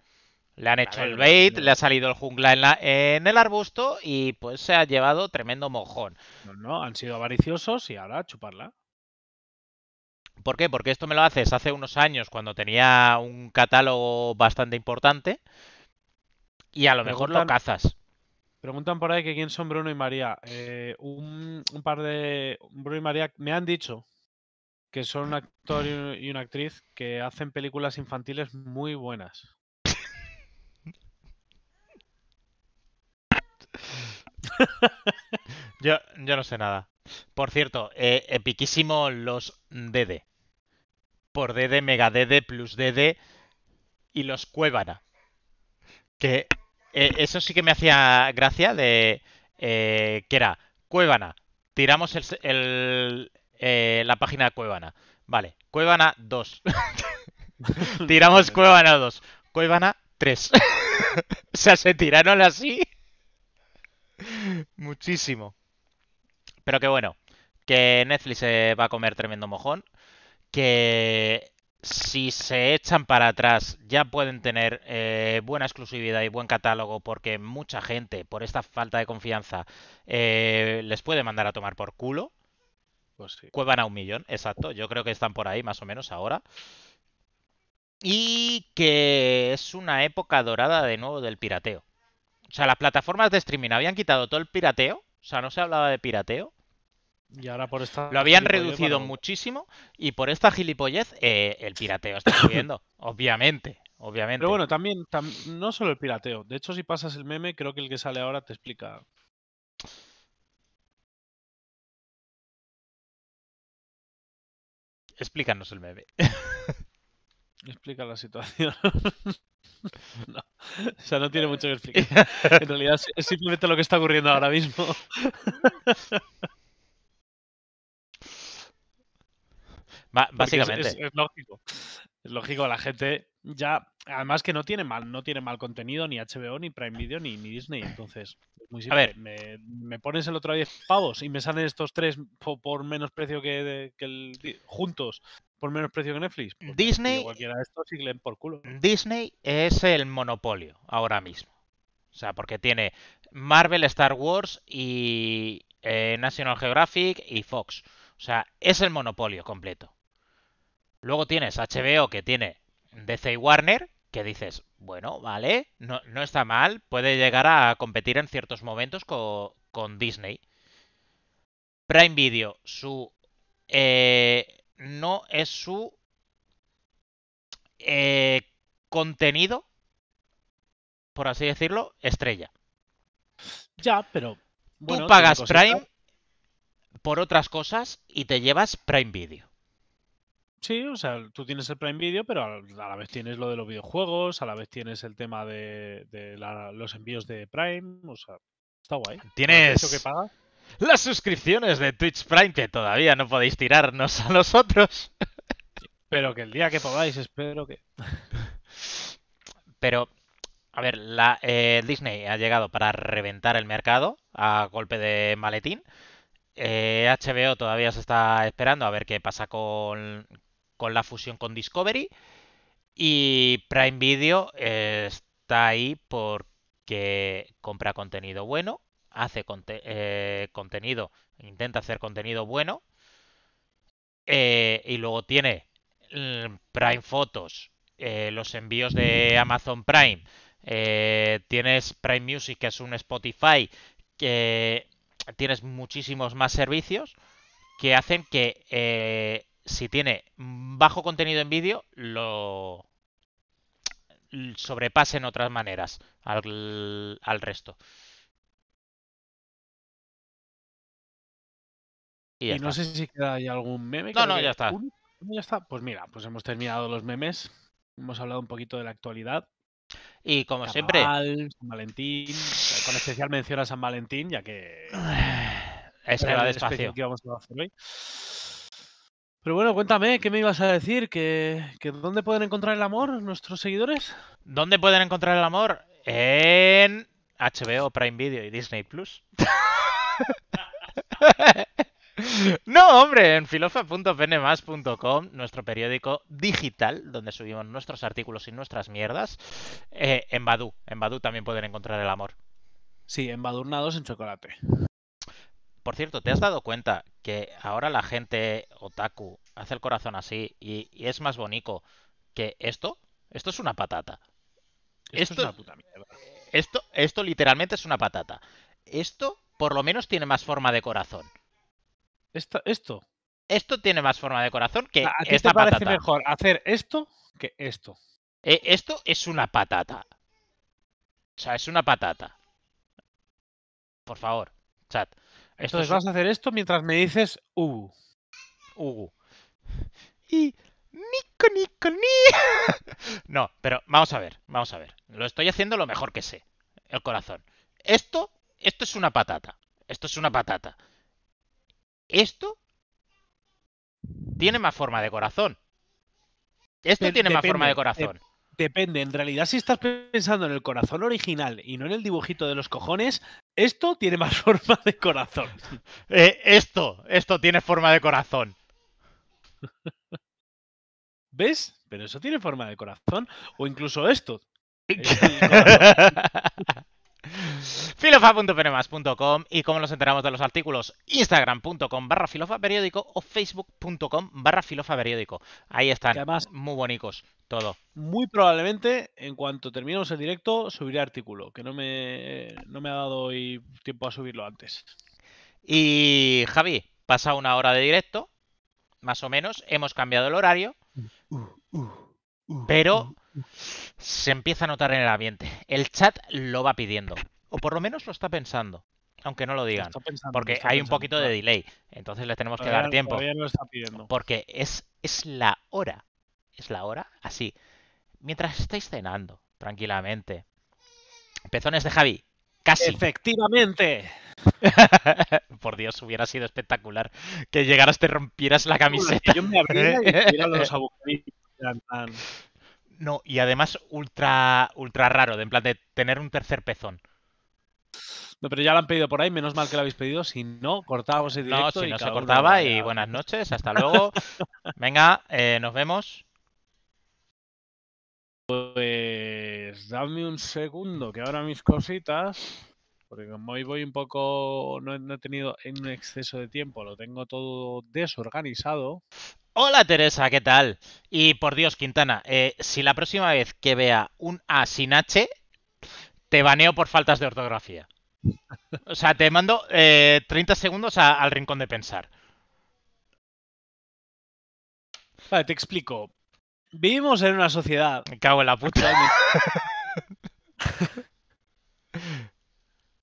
[SPEAKER 1] Le han hecho el bait, le ha salido el jungla en, el arbusto y pues se ha llevado tremendo mojón.
[SPEAKER 2] No, no, han sido avariciosos y ahora chuparla.
[SPEAKER 1] ¿Por qué? Porque esto me lo haces hace unos años cuando tenía un catálogo bastante importante y a lo mejor lo cazas.
[SPEAKER 2] Preguntan por ahí que quién son Bruno y María. Eh, un, un, par de... Bruno y María me han dicho que son un actor y una actriz que hacen películas infantiles muy buenas.
[SPEAKER 1] yo, no sé nada. Por cierto, eh, epiquísimo los DD. Por DD, Mega DD, Plus DD y los Cuevana. Que eh, eso sí que me hacía gracia de eh, que era Cuevana. Tiramos el, eh, la página Cuevana. Vale, Cuevana 2. Tiramos Cuevana 2. Cuevana 3. o sea, se tiraron así. Muchísimo. Pero que bueno, que Netflix se va a comer tremendo mojón. Que si se echan para atrás ya pueden tener eh, buena exclusividad y buen catálogo porque mucha gente por esta falta de confianza eh, les puede mandar a tomar por culo pues Cuevan a un millón, exacto. Yo creo que están por ahí más o menos ahora. Y que es una época dorada de nuevo del pirateo. O sea, las plataformas de streaming habían quitado todo el pirateo. O sea, no se hablaba de pirateo.
[SPEAKER 2] Y ahora por esta. Lo habían reducido
[SPEAKER 1] muchísimo. Y por esta gilipollez, eh, el pirateo está subiendo. obviamente.
[SPEAKER 2] Obviamente. Pero bueno, también, no solo el pirateo. De hecho, si pasas el meme, creo que el que sale ahora te explica Explícanos el bebé. Explica la situación. no. O sea, no tiene mucho que explicar. En realidad es simplemente lo que está ocurriendo ahora mismo. básicamente. es, lógico lógico, la gente ya, además que no tiene mal, no tiene mal contenido, ni HBO, ni Prime Video, ni, Disney. Entonces, muy simple. A ver, me, pones el otro a 10 pavos y me salen estos tres por, menos precio que, juntos, por menos precio que Netflix. Pues Disney.
[SPEAKER 1] Disney es el monopolio ahora mismo. O sea, porque tiene Marvel, Star Wars y eh, National Geographic y Fox. O sea, es el monopolio completo. Luego tienes HBO que tiene DC Warner, que dices, bueno, vale, no, está mal, puede llegar a competir en ciertos momentos con, Disney. Prime Video, su... Eh, no es su eh, contenido, por así decirlo, estrella.
[SPEAKER 2] Ya, pero... Tú pagas Prime por otras cosas y te llevas Prime Video. Sí, o sea, tú tienes el Prime Video, pero a la vez tienes lo de los videojuegos, a la vez tienes el tema de, los envíos de Prime, o sea, está guay. Tienes que paga?
[SPEAKER 1] las suscripciones de Twitch Prime que todavía no podéis tirarnos a nosotros. Pero que
[SPEAKER 2] el día que podáis, espero que...
[SPEAKER 1] Pero, a ver, la, eh, Disney ha llegado para reventar el mercado a golpe de maletín. HBO eh, todavía se está esperando a ver qué pasa con, con la fusión con Discovery. Y Prime Video eh, está ahí porque compra contenido bueno, hace eh, contenido, intenta hacer contenido bueno. Eh, y luego tiene mm, Prime Fotos, los envíos de Amazon Prime. tienes Prime Music, que es un Spotify, que tienes muchísimos más servicios que hacen que si tiene bajo contenido en vídeo, lo Sobrepase en otras maneras al, resto. Y,
[SPEAKER 2] no sé si queda ahí algún meme. No, no, ya está. Pues mira, pues hemos terminado los memes. Hemos hablado un poquito de la actualidad. Y como siempre. San Valentín. Con especial mención a San Valentín, ya que. Es que va despacio. Pero bueno, cuéntame, ¿qué me ibas a decir? ¿Que, dónde pueden encontrar el amor nuestros seguidores? ¿Dónde pueden encontrar el amor? En HBO, Prime Video y Disney
[SPEAKER 1] Plus. No, hombre, en filofa.pnmas.com, nuestro periódico digital, donde subimos nuestros artículos y nuestras mierdas. Eh, en Badu, en Badu también pueden encontrar el amor. Sí, en Badurnados en chocolate. Por cierto, ¿te has dado cuenta que ahora la gente otaku hace el corazón así y, es más bonito que esto? Esto es una patata. Esto, es una puta mierda. Esto, literalmente es una patata. Esto por lo menos tiene más forma de corazón. Esto, esto. Esto tiene más forma de corazón que ¿A ti esta te parece mejor hacer esto que esto? E, esto es una patata. O sea, es una patata. Por favor, chat. Entonces vas a hacer
[SPEAKER 2] esto mientras me dices uh uh
[SPEAKER 1] Y. Nico, Nico, ni. no, pero vamos a ver, vamos a ver. Lo estoy haciendo lo mejor que sé. El corazón. Esto, esto es una patata. Esto es una patata. Esto
[SPEAKER 2] tiene más forma de corazón.
[SPEAKER 1] Esto tiene más forma de corazón.
[SPEAKER 2] Depende, en realidad si estás pensando en el corazón original y no en el dibujito de los cojones, esto tiene más forma de corazón. Eh, esto, esto tiene forma de corazón. ¿Ves? Pero eso tiene forma de corazón. O incluso esto. filofa.pnmas.com
[SPEAKER 1] y cómo nos enteramos de los artículos, instagram.com barra filofa periódico o facebook.com
[SPEAKER 2] barra filofa periódico. Ahí están, además, muy bonitos, todo. Muy probablemente, en cuanto terminemos el directo, subiré artículo, que no me, no me ha dado hoy tiempo a subirlo antes.
[SPEAKER 1] Y
[SPEAKER 2] Javi, pasa una hora de directo,
[SPEAKER 1] más o menos, hemos cambiado el horario, pero se empieza a notar en el ambiente. El chat lo va pidiendo. O por lo menos lo está pensando. Aunque no lo digan. porque hay un poquito de delay. Entonces le tenemos que dar tiempo. Porque es, es la hora. Es la hora así. Mientras estáis cenando, tranquilamente. Pezones de Javi. Casi. Efectivamente. Por Dios, hubiera sido espectacular que llegaras, te rompieras la camiseta. Yo me los No, y además
[SPEAKER 2] ultra, ultra raro, de en plan de tener un tercer pezón. No, pero ya lo han pedido por ahí, menos mal que lo habéis pedido. Si no, cortábamos el directo. si y no se cortaba y buenas noches, hasta luego. Venga, eh, nos vemos. Pues dame un segundo, que ahora mis cositas, porque como hoy voy un poco, no he, tenido en un exceso de tiempo, lo tengo todo desorganizado.
[SPEAKER 1] Hola Teresa, ¿qué tal? Y por Dios, Quintana, eh, si la próxima vez que vea un A sin H, te baneo por faltas de ortografía. O sea, te mando 30 eh, segundos al rincón de pensar.
[SPEAKER 2] Vale, te explico. Vivimos en una sociedad. Me cago en la puta.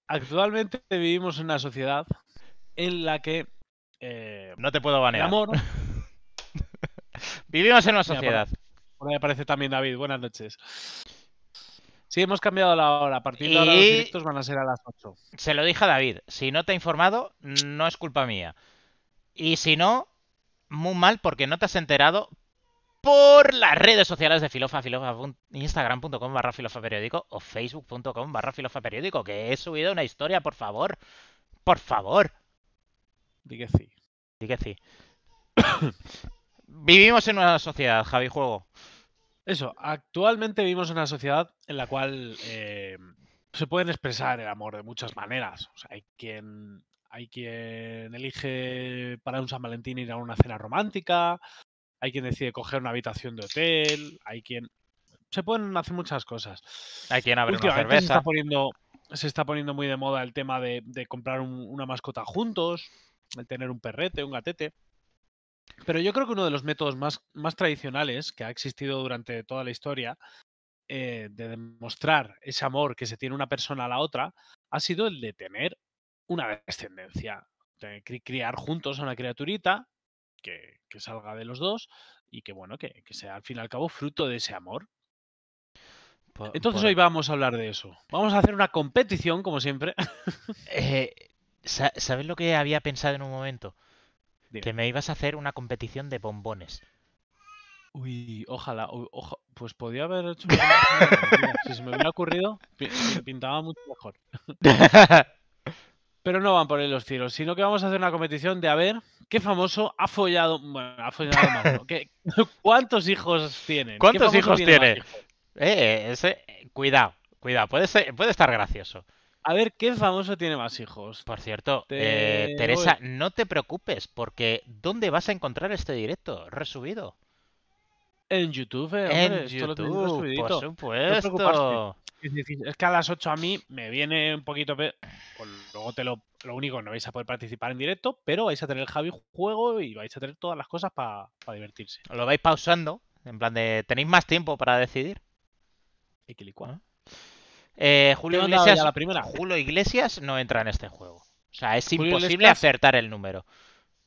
[SPEAKER 2] Actualmente, vivimos en una sociedad en la que. Eh, no te puedo banear. amor. vivimos en una sociedad. Me parece también David. Buenas noches. Si hemos cambiado la hora. A partir de ahora los directos van a ser a las 8. Se lo dije a
[SPEAKER 1] David. Si no te ha informado, no es culpa mía. Y si no, muy mal porque no te has enterado por las redes sociales de Filofa, instagram.com barra filofa periódico o facebook.com barra filofa periódico, que he subido una historia, por favor. Por favor. Di que sí. Di que sí.
[SPEAKER 2] Vivimos en una sociedad, Javi Juego. Eso, actualmente vivimos en una sociedad en la cual eh, se pueden expresar el amor de muchas maneras. O sea, hay quien, hay quien elige para un San Valentín ir a una cena romántica, hay quien decide coger una habitación de hotel, hay quien... Se pueden hacer muchas cosas. Hay quien abre una cerveza. Se está, poniendo, se está poniendo muy de moda el tema de, comprar una mascota juntos, el tener un perrete, un gatete. Pero yo creo que uno de los métodos más, tradicionales que ha existido durante toda la historia eh, de demostrar ese amor que se tiene una persona a la otra ha sido el de tener una descendencia, de criar juntos a una criaturita que, salga de los dos y que, bueno, que, sea al fin y al cabo fruto de ese amor. Entonces hoy vamos a hablar de eso. Vamos a hacer una competición, como siempre.
[SPEAKER 1] Eh, ¿Sabes lo que había pensado en un momento? Que me ibas a hacer una competición
[SPEAKER 2] de bombones. Uy, ojalá, pues podía haber hecho. si se me hubiera ocurrido, pintaba mucho mejor. Pero no van por ahí los tiros, sino que vamos a hacer una competición de a ver qué famoso ha follado. Bueno, ha follado ¿Cuántos hijos tienen? ¿Cuántos hijos tiene? Eh, eh, ese, cuidado, cuidado, puede, ser, puede estar gracioso. A ver, ¿qué famoso tiene más
[SPEAKER 1] hijos? Por cierto, eh, Teresa, no te preocupes, porque ¿dónde vas a encontrar este directo? Resubido. En YouTube, eh. en YouTube, por supuesto.
[SPEAKER 2] Es que a las 8 a mí me viene un poquito. Pues luego te lo, lo único, no vais a poder participar en directo, pero vais a tener el Javi juego y vais a tener todas las cosas para divertirse. divertirse. Lo vais pausando, en plan de. ¿Tenéis más tiempo para decidir? que
[SPEAKER 1] eh, Julio, Iglesias, no entra en este
[SPEAKER 2] juego. O sea, es imposible acertar el número.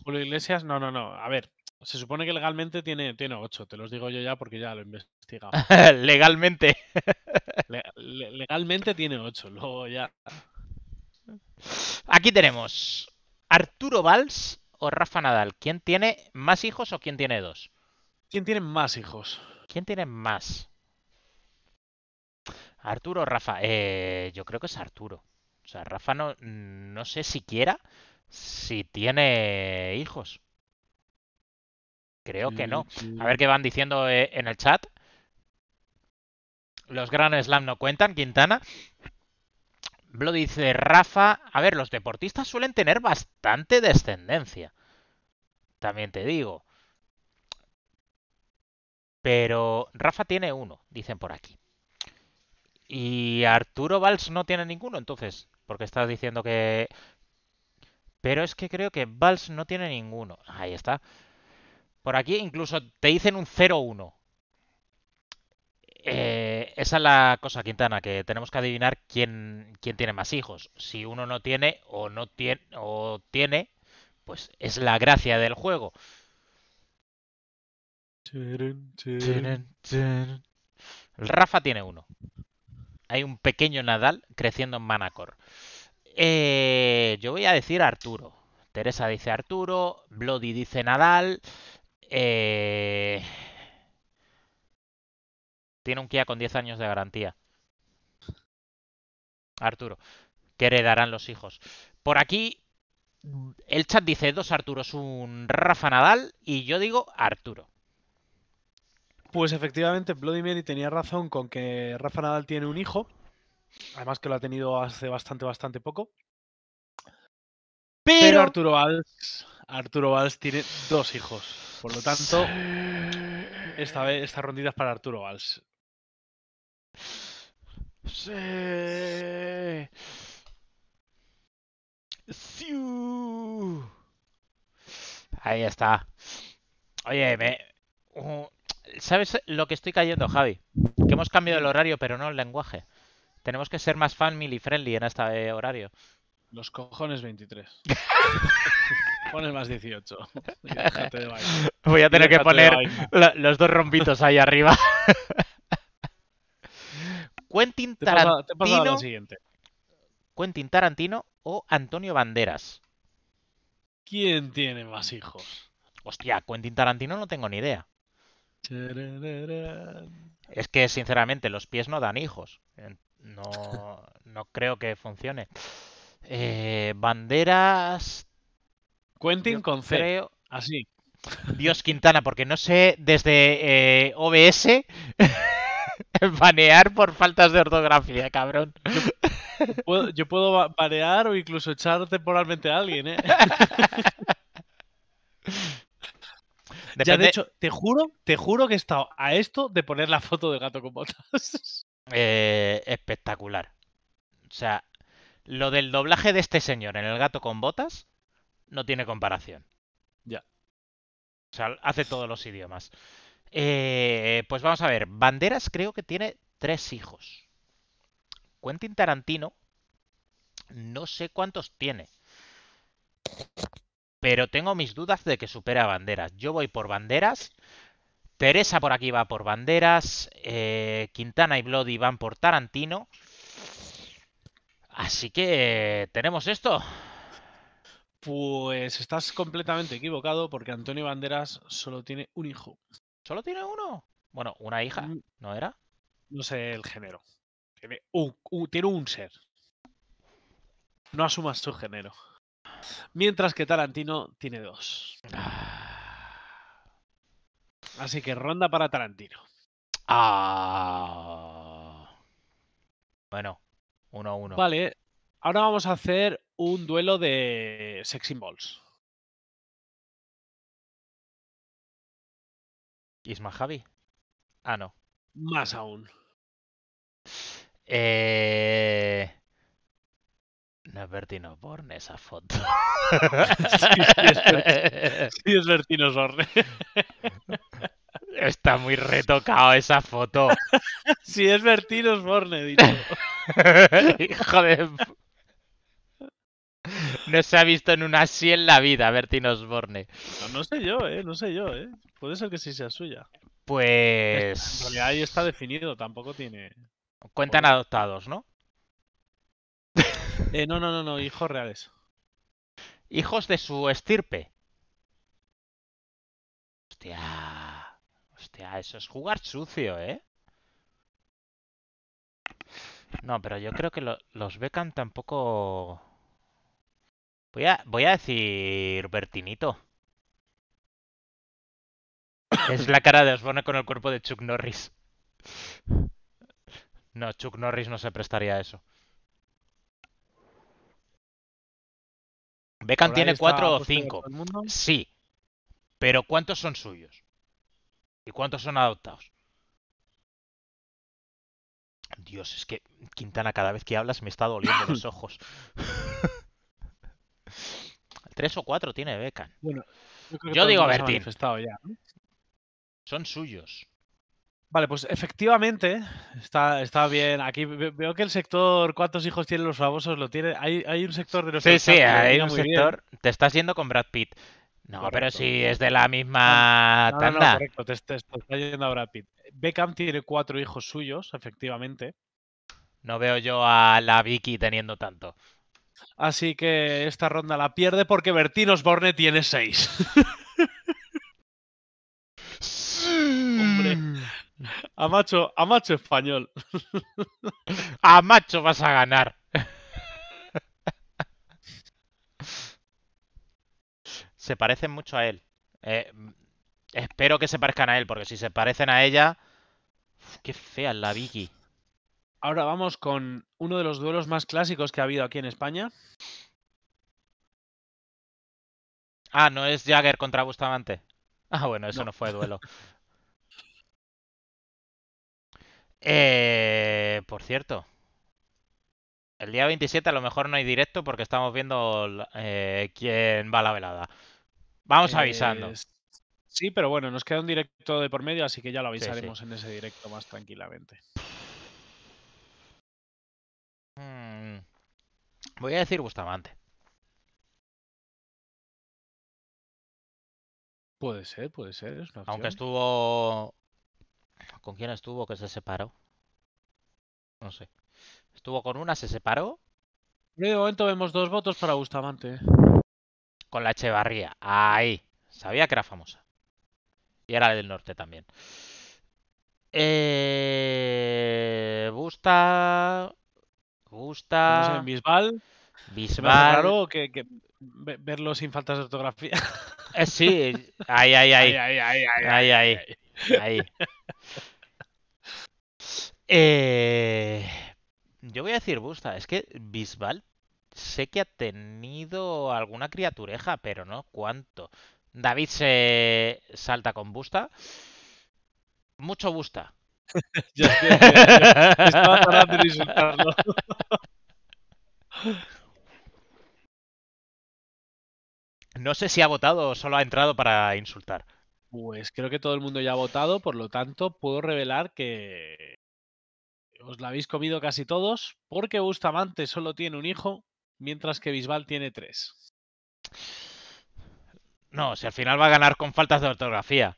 [SPEAKER 2] Julio Iglesias, no, no, no. A ver, se supone que legalmente tiene, tiene ocho, te los digo yo ya porque ya lo he investigado.
[SPEAKER 1] legalmente.
[SPEAKER 2] legalmente tiene ocho luego ya.
[SPEAKER 1] Aquí tenemos Arturo Valls o Rafa Nadal. ¿Quién tiene más hijos o quién tiene dos? ¿Quién tiene más hijos? ¿Quién tiene más? Arturo o Rafa, eh, yo creo que es Arturo. O sea, Rafa no, no sé siquiera si tiene hijos. Creo que no. A ver qué van diciendo eh, en el chat. Los Grand Slam no cuentan, Quintana. Lo dice Rafa. A ver, los deportistas suelen tener bastante descendencia. También te digo. Pero Rafa tiene uno, dicen por aquí. Y Arturo Valls no tiene ninguno, entonces, porque estás diciendo que... Pero es que creo que Valls no tiene ninguno. Ahí está. Por aquí incluso te dicen un 0-1. Eh, esa es la cosa, Quintana, que tenemos que adivinar quién, quién tiene más hijos. Si uno no tiene o no tiene, o tiene, pues es la gracia del juego. Rafa tiene uno. Hay un pequeño Nadal creciendo en Manacor. Eh, yo voy a decir Arturo. Teresa dice Arturo. Bloody dice Nadal. Eh, tiene un Kia con 10 años de garantía. Arturo. Que heredarán los hijos. Por aquí, el chat dice dos Arturos, un Rafa Nadal.
[SPEAKER 2] Y yo digo Arturo. Pues efectivamente, Bloody Mary tenía razón con que Rafa Nadal tiene un hijo. Además que lo ha tenido hace bastante, bastante poco. Pero, Arturo Valls. Arturo Valls tiene dos hijos. Por lo tanto, esta vez esta rondita es para Arturo Valls. Sí.
[SPEAKER 1] Ahí está. Oye, me, ¿Sabes lo que estoy cayendo, Javi? Que hemos cambiado el horario, pero no el lenguaje. Tenemos que ser más family friendly en este eh, horario.
[SPEAKER 2] Los cojones 23. Pones más 18. Voy a tener que poner
[SPEAKER 1] los dos rompitos ahí arriba. Quentin Tarantino. siguiente. Quentin Tarantino o Antonio Banderas. ¿Quién tiene más hijos? Hostia, Quentin Tarantino no tengo ni idea. Es que sinceramente los pies no dan hijos. No, creo que funcione. Eh, banderas. Quentin con C. Así. Dios Quintana, porque no sé desde eh, OBS banear por faltas de ortografía, cabrón.
[SPEAKER 2] Yo puedo, yo banear o incluso echar temporalmente a alguien, ¿eh? Ya, de hecho, te juro, te juro que he estado a esto de poner la foto del gato con botas.
[SPEAKER 1] Eh, espectacular. O sea, lo del doblaje de este señor en el gato con botas no tiene comparación. Ya. O sea, hace todos los idiomas. Eh, pues vamos a ver. Banderas creo que tiene tres hijos. Quentin Tarantino, no sé cuántos tiene pero tengo mis dudas de que supera a Banderas. Yo voy por Banderas, Teresa por aquí va por Banderas, eh, Quintana y Bloody van por Tarantino. Así que tenemos esto.
[SPEAKER 2] Pues estás completamente equivocado porque Antonio Banderas solo tiene un hijo. ¿Solo tiene uno? Bueno, una hija, mm. ¿no era? No sé el género. tiene un ser. No asumas su género. Mientras que Tarantino tiene dos. Ah. Así que ronda para Tarantino. Ah.
[SPEAKER 1] Bueno, uno a uno.
[SPEAKER 2] Vale, ahora vamos a hacer un
[SPEAKER 3] duelo de sex symbols.
[SPEAKER 1] ¿Isma Javi? Ah, no. Más aún. Eh es Bertino Borne esa foto. sí, es Bertino Borne. Está muy retocado esa foto.
[SPEAKER 2] Si es Bertino Borne, dicho. Hijo
[SPEAKER 1] No se ha visto en una así en la vida, Bertino Osborne.
[SPEAKER 2] No, sé yo, ¿eh? No sé yo, ¿eh? Puede ser que sí sea suya. Pues... En realidad ahí está definido, tampoco tiene... Cuentan adoptados, ¿no? Eh, no, no, no, no, hijos reales. Hijos de su estirpe.
[SPEAKER 1] Hostia. Hostia, eso es jugar sucio, ¿eh? No, pero yo creo que los Beckham tampoco... Voy a, voy a decir Bertinito. Es la cara de Osborne con el cuerpo de Chuck Norris. No, Chuck Norris no se prestaría a eso. Beckham tiene cuatro o cinco. Sí. Pero ¿cuántos son suyos? ¿Y cuántos son adoptados? Dios, es que Quintana, cada vez que hablas me está doliendo los ojos. Tres o cuatro tiene Beckham. Bueno, yo, digo Bertín. Ya,
[SPEAKER 2] Son suyos. Vale, pues efectivamente, está, está bien. Aquí veo que el sector cuántos hijos tienen los famosos lo tiene. Hay, hay un sector de los Sí, sí, hay un sector.
[SPEAKER 1] Te estás yendo con Brad Pitt. No, pero si es de la misma tanda.
[SPEAKER 2] correcto, te, estás yendo a Brad Pitt. Beckham tiene cuatro hijos suyos, efectivamente. No veo yo a la Vicky teniendo tanto. Así que esta ronda la pierde porque Bertín Osborne tiene seis. A macho, a macho español.
[SPEAKER 1] A macho vas a ganar. Se parecen mucho a él. Eh, espero que se parezcan a él, porque si se parecen a ella... qué fea la Vicky.
[SPEAKER 2] Ahora vamos con uno de los duelos más clásicos que ha habido aquí en España. Ah, no es Jagger contra Bustamante. Ah, bueno,
[SPEAKER 1] eso no fue duelo. Eh, por cierto, el día 27 a lo mejor no hay directo porque estamos viendo eh, quién va a la velada. Vamos eh, avisando.
[SPEAKER 2] Sí, pero bueno, nos queda un directo de por medio, así que ya lo avisaremos en ese directo más tranquilamente. Hmm. Voy a decir Bustamante. Puede ser, puede ser. Aunque
[SPEAKER 1] estuvo ¿Con quién estuvo que se separó? No sé. ¿Estuvo con una, se separó? De momento vemos dos votos para Bustamante. Con la Echevarría. Ahí. Sabía que era famosa. Y era del norte también. Eh...
[SPEAKER 2] Busta. Busta. Bisbal. Bisbal. raro que, que verlo sin faltas de ortografía. Eh, sí, ahí, ahí, ahí, ahí. ahí, ahí. Ahí.
[SPEAKER 1] Eh, yo voy a decir Busta. Es que Bisbal sé que ha tenido alguna criatureja, pero no cuánto. David se salta con Busta. Mucho Busta.
[SPEAKER 2] no sé si ha votado o solo ha entrado para insultar. Pues creo que todo el mundo ya ha votado, por lo tanto puedo revelar que os la habéis comido casi todos, porque Bustamante solo tiene un hijo, mientras que Bisbal tiene tres.
[SPEAKER 1] No, si al final va a ganar con faltas de ortografía.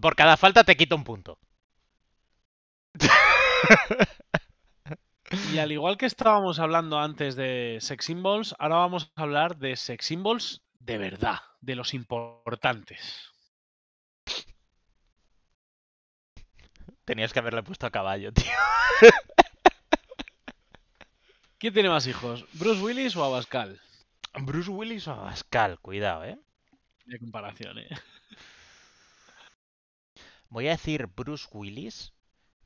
[SPEAKER 2] Por cada falta te quito un punto. Y al igual que estábamos hablando antes de sex symbols, ahora vamos a hablar de sex symbols de verdad, de los importantes. Tenías que haberle puesto a caballo, tío. ¿Quién tiene más hijos? ¿Bruce Willis o Abascal? Bruce Willis o Abascal, cuidado, ¿eh? De comparación, ¿eh?
[SPEAKER 1] Voy a decir Bruce Willis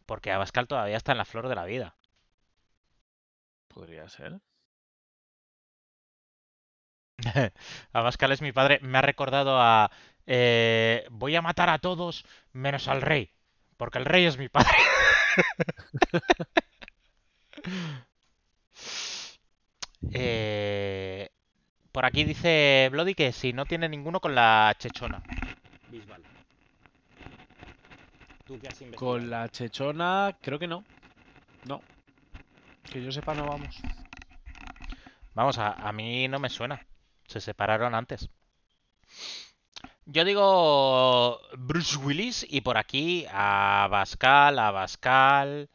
[SPEAKER 1] porque Abascal todavía está en la flor de la vida. Podría ser. Abascal es mi padre. Me ha recordado a... Eh, voy a matar a todos menos al rey porque el rey es mi padre. Eh, por aquí dice Bloody que si no tiene ninguno con la chechona. con
[SPEAKER 2] la chechona, creo que no. No. Que yo sepa, no vamos. Vamos, a, a mí no
[SPEAKER 1] me suena. Se separaron antes.
[SPEAKER 2] Yo digo
[SPEAKER 1] Bruce Willis y por aquí a Bascal, a Bascal.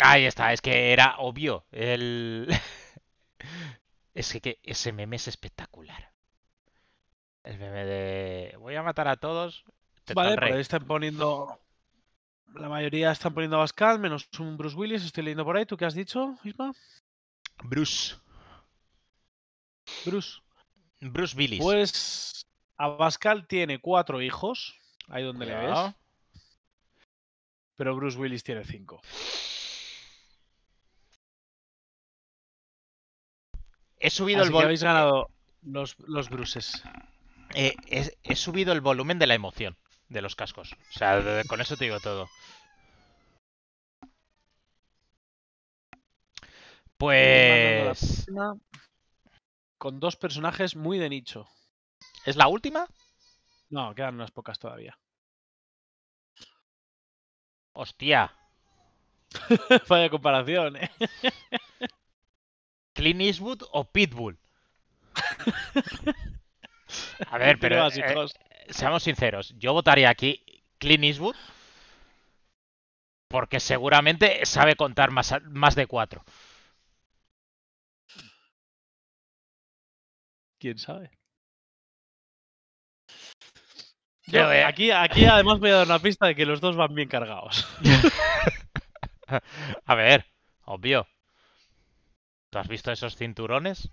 [SPEAKER 1] Ahí está, es que era obvio. El... es que, ese meme es espectacular. El meme
[SPEAKER 2] de voy a matar a todos. Vale, pero pues están poniendo. La mayoría están poniendo a Bascal, menos un Bruce Willis. Estoy leyendo por ahí. ¿Tú qué has dicho, Isma? Bruce. Bruce. Bruce Willis. Pues Abascal tiene cuatro hijos, ahí donde le ves. Pero Bruce Willis tiene cinco. He subido Así el habéis ganado los, Bruces. Eh,
[SPEAKER 1] he, subido el volumen de la emoción de los cascos. O sea, con eso te digo todo.
[SPEAKER 2] Pues con dos personajes muy de nicho. ¿Es la última? No, quedan unas pocas todavía.
[SPEAKER 1] Hostia. de comparación, ¿eh? ¿Clean Eastwood o Pitbull? A ver, pero eh, eh, seamos sinceros, yo votaría aquí Clean Eastwood porque seguramente sabe contar más de cuatro.
[SPEAKER 3] quién sabe.
[SPEAKER 2] Eh, aquí, aquí además voy a dar una pista de que los dos van bien cargados.
[SPEAKER 1] a ver, obvio. ¿Tú has visto esos cinturones?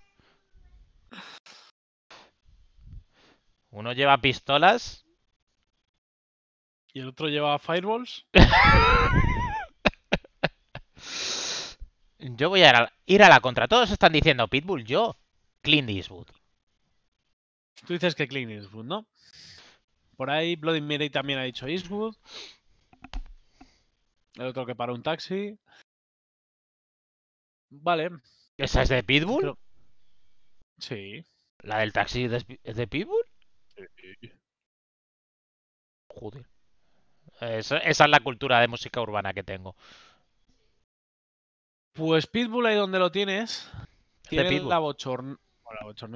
[SPEAKER 1] Uno lleva pistolas. Y el otro lleva fireballs. yo voy a ir a, la, ir a la contra. Todos están
[SPEAKER 2] diciendo Pitbull, yo. Clint Eastwood. Tú dices que Clint Eastwood, ¿no? Por ahí Bloody Mary también ha dicho Eastwood. El otro que para un taxi. Vale. ¿Esa es de Pitbull? Sí. ¿La del taxi es de Pitbull?
[SPEAKER 1] Sí. Joder. Esa, esa es la cultura de música
[SPEAKER 2] urbana que tengo. Pues Pitbull ahí donde lo tienes. Tiene la, bochorn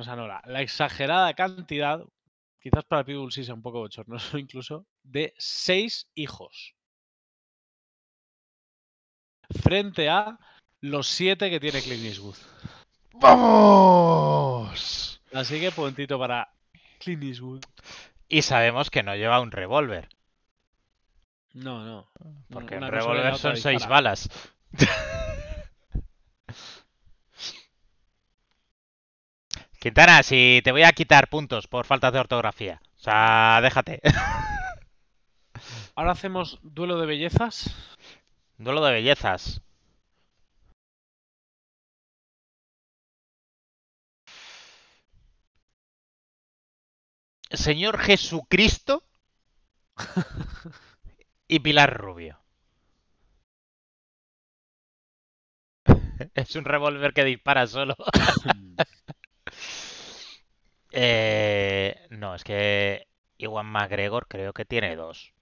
[SPEAKER 2] la la, exagerada cantidad, quizás para People sí sea un poco bochornoso incluso, de seis hijos. Frente a los siete que tiene Clint Eastwood.
[SPEAKER 1] ¡Vamos!
[SPEAKER 2] Así que puntito para Clint
[SPEAKER 1] Y sabemos que no lleva un revólver.
[SPEAKER 2] No, no. Porque un revólver son seis balas.
[SPEAKER 1] Quintana, si te voy a quitar puntos por falta de ortografía. O sea, déjate. Ahora hacemos duelo de bellezas. Duelo de bellezas.
[SPEAKER 3] Señor Jesucristo
[SPEAKER 1] y Pilar Rubio. es un revólver que dispara solo. Eh, no, es que Iwan McGregor creo que tiene dos.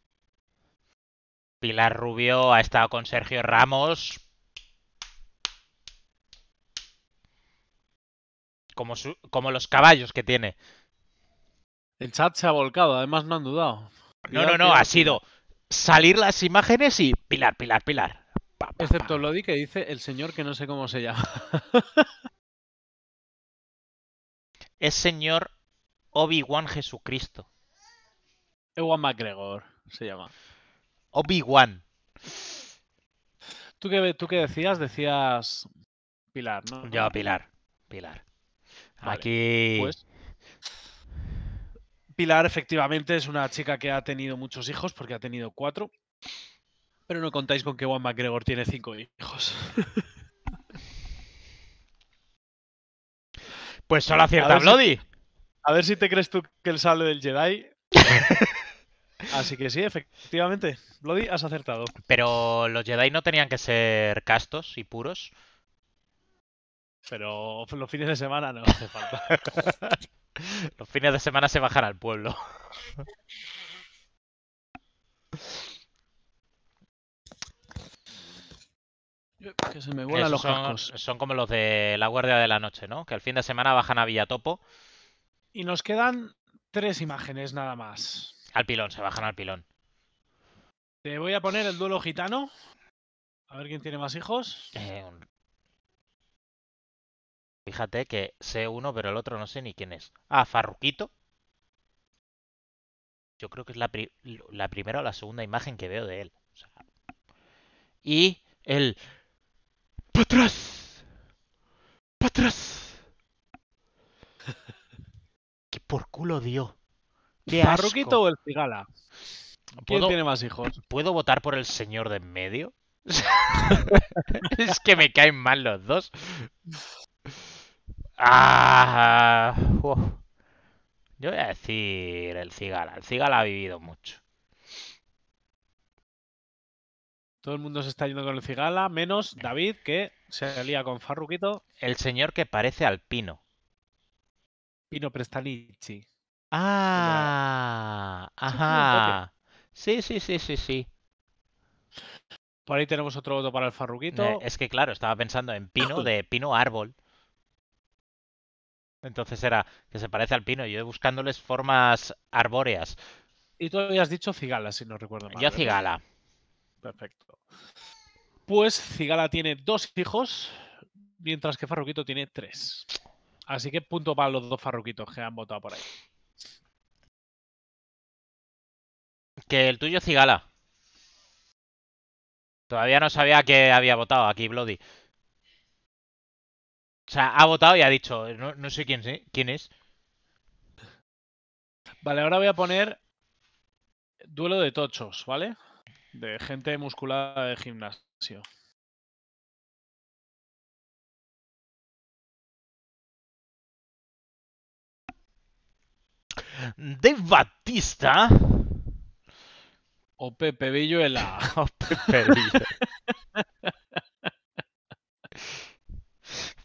[SPEAKER 1] Pilar Rubio ha estado con Sergio Ramos. Como, los caballos que tiene. El chat se ha
[SPEAKER 2] volcado, además no han dudado. no, no, no, ha sido salir las imágenes y Pilar, Pilar, Pilar. Excepto Lodi que dice el señor que no sé cómo se llama.
[SPEAKER 1] es señor Obi-Wan Jesucristo.
[SPEAKER 2] Ewan McGregor se llama. Obi-Wan. ¿Tú qué, ¿Tú decías? Decías Pilar, ¿no? Yo, Pilar. Pilar.
[SPEAKER 1] Aquí. Pues,
[SPEAKER 2] Pilar, efectivamente, es una chica que ha tenido muchos hijos, porque ha tenido cuatro. Pero no contáis con que Juan McGregor tiene cinco hijos.
[SPEAKER 1] Pues solo acierta a Bloody.
[SPEAKER 2] a ver si te crees tú que él sale del Jedi. Así que sí, efectivamente. Bloody, has acertado. Pero
[SPEAKER 1] los Jedi no tenían que ser castos y puros.
[SPEAKER 2] Pero los fines de semana no hace falta. los fines
[SPEAKER 1] de semana se bajan
[SPEAKER 2] al pueblo. Que se me vuelan los cascos.
[SPEAKER 1] Son, como los de la Guardia de la Noche, ¿no? Que al fin de semana bajan a Villatopo.
[SPEAKER 2] Y nos quedan tres imágenes nada más.
[SPEAKER 1] Al pilón, se bajan al pilón.
[SPEAKER 2] Te voy a poner el duelo gitano. A ver quién tiene más hijos. Eh,
[SPEAKER 1] Fíjate que sé uno, pero el otro no sé ni quién es. Ah, Farruquito. Yo creo que es la, primera o la segunda imagen que veo de él. Y el ¡Para atrás! ¡Para por culo dio. ¿Qué ¿Parroquito o el cigala? ¿Quién tiene más hijos? ¿Puedo votar por el señor de en medio? es que me caen mal los dos. Ah, Yo voy a decir el
[SPEAKER 2] cigala. El cigala ha vivido mucho. Todo el mundo se está yendo con el cigala, menos David, que se alía con Farruquito. El señor que parece al Pino Prestanichi.
[SPEAKER 1] Ah, ajá. Sí, sí, sí, sí, sí. Por ahí tenemos otro voto para el Farruquito. es que claro, estaba pensando en Pino de Pino Árbol. Entonces era que se parece al pino. Yo buscándoles formas
[SPEAKER 2] arbóreas. Y tú habías dicho cigala, si no recuerdo mal. Yo cigala. Perfecto. Pues Cigala tiene dos hijos, mientras que Farruquito tiene tres. Así que punto para los dos Farruquitos que han votado por ahí.
[SPEAKER 3] Que el tuyo Cigala.
[SPEAKER 1] Todavía no sabía que había votado aquí Bloody. O sea, ha
[SPEAKER 2] votado y ha dicho, no, sé quién, quién es. Vale, ahora voy a poner duelo de tochos, ¿vale? De gente musculada
[SPEAKER 3] de gimnasio. De
[SPEAKER 2] Batista. O Pepe Villuela. o Pepe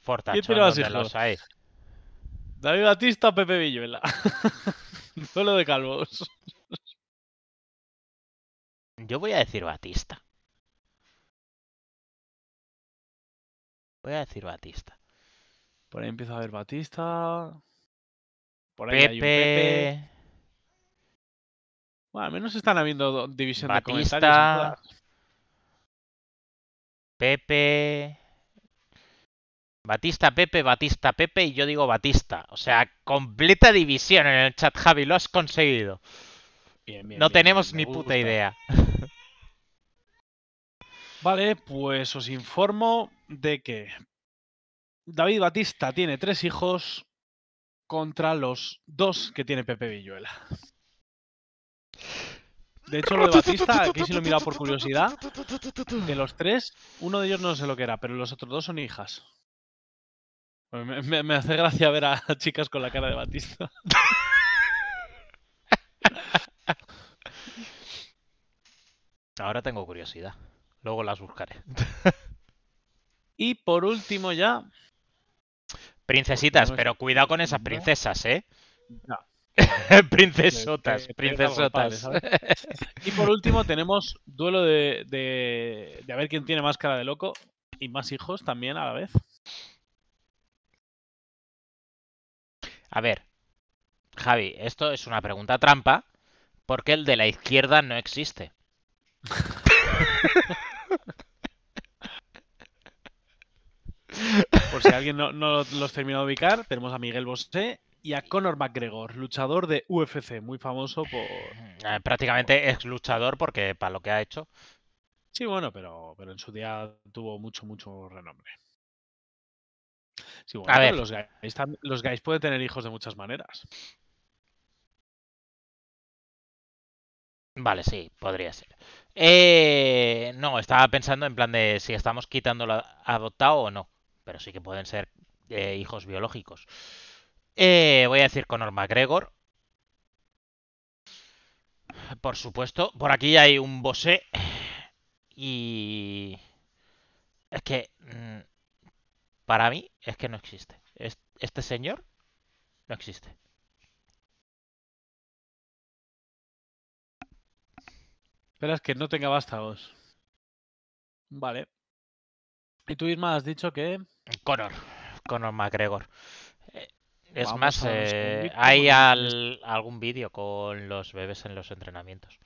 [SPEAKER 2] Fortachón, de los David Batista o Pepe Villuela. Solo de
[SPEAKER 1] calvos. Yo voy a decir Batista.
[SPEAKER 3] Voy a decir Batista.
[SPEAKER 2] Por ahí empieza a ver Batista. Por ahí Pepe. Pepe. Bueno, al menos están habiendo división Batista, de comentarios.
[SPEAKER 1] Pepe. Batista, Pepe, Batista, Pepe y yo digo Batista. O sea, completa división en el chat, Javi. Lo has conseguido.
[SPEAKER 2] no tenemos ni puta idea. Vale, pues os informo de que David Batista tiene tres hijos contra los dos que tiene Pepe Villuela. De hecho, lo de Batista, aquí si lo he mirado por curiosidad, de los tres, uno de ellos no sé lo que era, pero los otros dos son hijas. Pues me hace gracia ver a chicas con la cara de Batista.
[SPEAKER 1] Ahora tengo curiosidad. Luego las buscaré. y por último ya... Princesitas, pues pero cuidado con esas princesas, ¿eh? princesotas, princesotas. y por último
[SPEAKER 2] tenemos duelo de, de, de, a ver quién tiene más cara de loco y más hijos también a la vez.
[SPEAKER 1] A ver, Javi, esto es una pregunta trampa porque el de la izquierda no existe.
[SPEAKER 2] Por si alguien no, los terminó de ubicar, tenemos a Miguel Bosé y a Conor McGregor, luchador de UFC, muy famoso por... Eh,
[SPEAKER 1] prácticamente es luchador porque para lo que ha hecho.
[SPEAKER 2] Sí, bueno, pero, pero en su día tuvo mucho, mucho renombre. Los, los pueden tener hijos de muchas maneras. Vale, sí, podría ser. Eh, no, estaba
[SPEAKER 1] pensando en plan de si estamos quitando la adoptado o no, pero sí que pueden ser eh, hijos biológicos. Eh, voy a decir Conor McGregor. Por supuesto, por aquí hay un bosé y es que mm, para mí es que no existe. Este señor no existe.
[SPEAKER 3] Esperas que no tenga bastaos
[SPEAKER 2] Vale. Y tú, misma has dicho que. Conor. Conor McGregor. Eh, es más, eh, hay
[SPEAKER 1] algún vídeo con los bebés en los entrenamientos.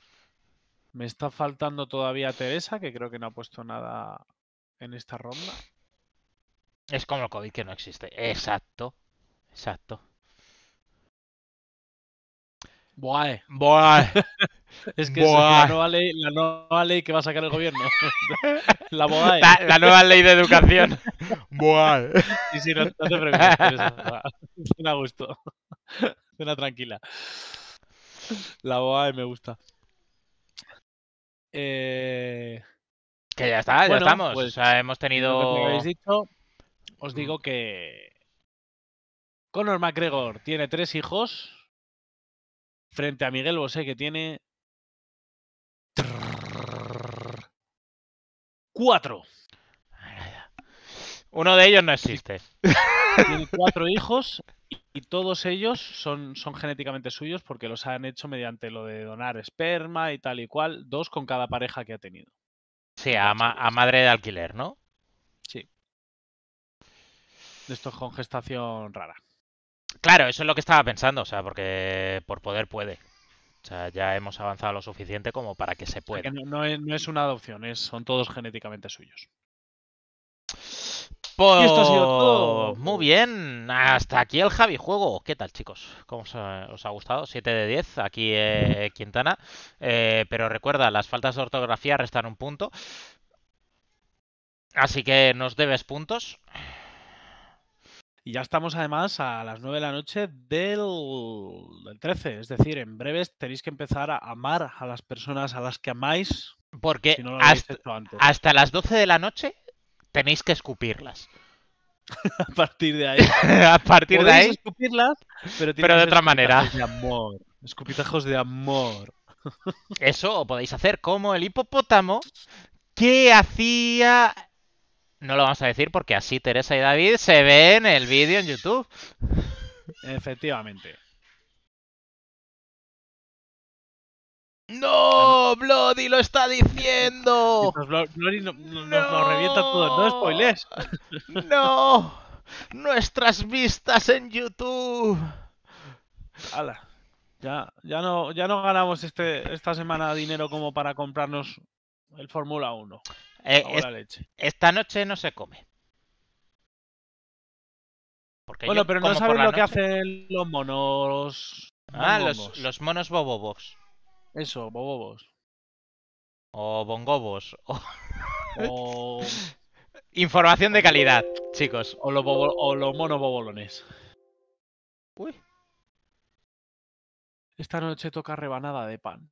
[SPEAKER 2] Me está faltando todavía Teresa, que creo que no ha puesto nada en esta ronda. Es como el COVID que no existe. Exacto. Exacto. Buah. Buah. Es que es la nueva, ley, la nueva ley que va a sacar el gobierno. ¿eh? la, nueva ley de educación. Buah. Sí, sí, no, no te preocupes. Suena a gusto. Suena tranquila. La BOAE eh, me gusta. Eh... Que ya está, ya estamos. Pues, hemos tenido. Que habéis dicho, os digo que. Conor McGregor tiene tres hijos frente a Miguel Bosé que tiene ¡Cuatro! Uno de ellos no existe. Tiene cuatro hijos y todos ellos son, son genéticamente suyos porque los han hecho mediante lo de donar esperma y tal y cual, dos con cada pareja que ha tenido. Sí, a,
[SPEAKER 1] madre de alquiler, ¿no? Sí.
[SPEAKER 2] De es con gestación rara.
[SPEAKER 1] Claro, eso es lo que estaba pensando, o sea, porque por poder puede. O sea, ya hemos avanzado lo suficiente como para que se pueda.
[SPEAKER 2] no, es, una adopción, son todos genéticamente suyos. Pues... esto ha sido todo.
[SPEAKER 1] Muy bien, hasta aquí el Javi Juego. ¿Qué tal, chicos? ¿Cómo os ha, gustado? 7 de 10, aquí eh, Quintana. Eh, pero recuerda, las faltas de ortografía restan un punto.
[SPEAKER 2] Así que nos debes puntos. Y ya estamos además a las 9 de la noche del, 13. Es decir, en breves tenéis que empezar a amar a las personas a las que amáis. Porque
[SPEAKER 1] hasta, las 12 de la noche tenéis que escupirlas. a partir de ahí. a partir de ahí. escupirlas, pero, de otra manera. Escupitajos de amor. Eso podéis hacer como el hipopótamo que hacía no lo vamos a decir porque así Teresa y David se ven el vídeo en YouTube. Efectivamente. ¡No! ¡Bloody lo está diciendo! no, lo todo, no spoilers. ¡No! ¡Nuestras vistas en YouTube!
[SPEAKER 2] ¡Hala! Ya, ya, no, ya no ganamos este, esta semana dinero como para comprarnos el Fórmula 1. Eh, esta noche no se come. bueno, pero no saben lo que hacen los monos.
[SPEAKER 1] Ah, los, monos bobobos. Eso, bobobos. O bongobos. O... Información de calidad, chicos. O los, o los monos
[SPEAKER 2] bobolones. Uy. Esta noche toca rebanada de pan.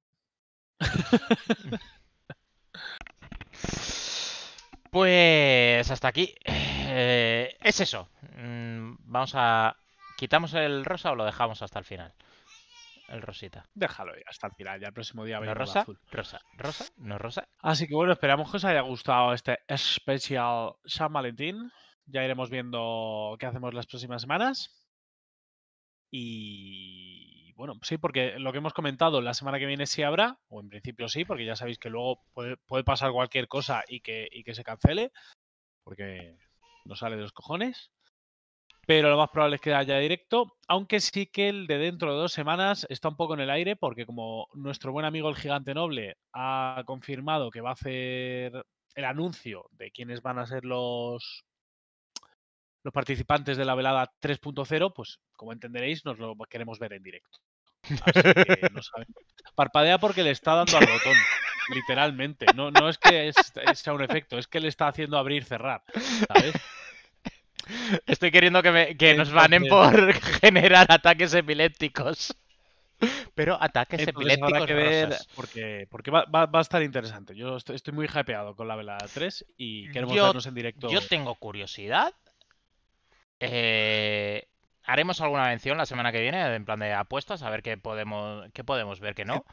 [SPEAKER 1] Pues hasta aquí. Eh, es eso. Mm, vamos a... ¿Quitamos el rosa o lo dejamos hasta el final? el rosita.
[SPEAKER 2] Déjalo hasta el final, ya el próximo día veremos rosa, azul. Rosa, rosa, no rosa. Así que bueno, esperamos que os haya gustado este especial San Valentín. Ya iremos viendo qué hacemos las próximas semanas. Y bueno, sí, porque lo que hemos comentado, la semana que viene sí habrá, o en principio sí, porque ya sabéis que luego puede, pasar cualquier cosa y que, y que se cancele, porque no sale de los cojones. Pero lo más probable es que haya directo, aunque sí que el de dentro de dos semanas está un poco en el aire, porque como nuestro buen amigo el Gigante Noble ha confirmado que va a hacer el anuncio de quiénes van a ser los, los participantes de la velada 3.0, pues como entenderéis, nos lo queremos ver en directo. Parpadea porque le está dando al botón, literalmente. No, no es que sea un efecto, es que le está haciendo abrir, cerrar, Estoy queriendo que,
[SPEAKER 1] nos banen por generar
[SPEAKER 2] ataques epilépticos. Pero ataques epilépticos. porque, porque va, va, a estar interesante. Yo estoy, muy hypeado con la velada 3 y queremos vernos en directo. Yo tengo curiosidad eh,
[SPEAKER 1] haremos alguna mención la semana que viene, en plan de apuestas, a ver qué podemos, qué podemos ver
[SPEAKER 2] que no.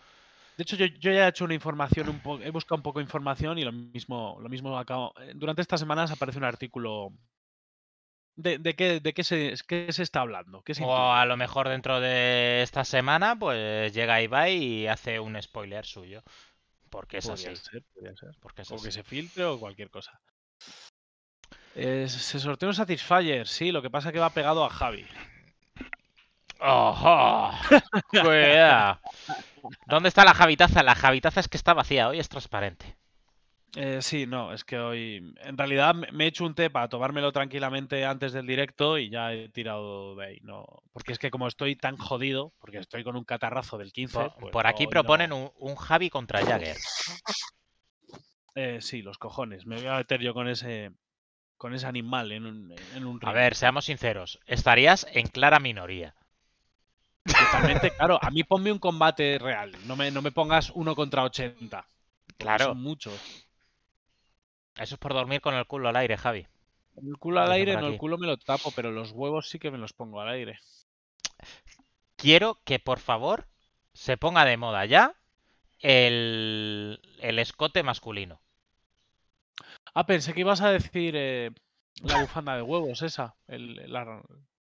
[SPEAKER 2] De hecho, yo, ya he hecho una información, un he buscado un poco de información y lo mismo, lo mismo acabo. Eh, durante estas semanas aparece un artículo de, qué, de se, está hablando. o
[SPEAKER 1] a lo mejor dentro de esta semana, pues llega Ibai y hace un spoiler suyo.
[SPEAKER 2] Porque es así. Porque que se filtre o cualquier cosa. Eh, se sorteó un Satisfyer, sí, lo que pasa es que va pegado a Javi.
[SPEAKER 1] ¡Ojo! ¿Dónde está la Javitaza? La Javitaza es que está vacía, hoy es transparente.
[SPEAKER 2] Eh, sí, no, es que hoy. En realidad me he hecho un té para tomármelo tranquilamente antes del directo y ya he tirado de No... Porque es que como estoy tan jodido, porque estoy con un catarrazo del 15. Pues por, aquí proponen Un, Javi contra Jagger. Eh, sí, los cojones. Me voy a meter yo con ese, con ese animal en un, A ver, seamos sinceros,
[SPEAKER 1] estarías en clara minoría. Totalmente, claro. A mí ponme un combate real. No me, pongas uno contra 80. Claro. Son muchos. Eso es por dormir con el culo al aire, Javi. El culo al aire, no, el
[SPEAKER 2] culo me lo tapo, pero los huevos sí que me los pongo al aire.
[SPEAKER 1] Quiero que, por favor, se ponga de moda ya el escote masculino.
[SPEAKER 2] Ah, pensé que ibas a decir eh, la bufanda de huevos, esa. El, la,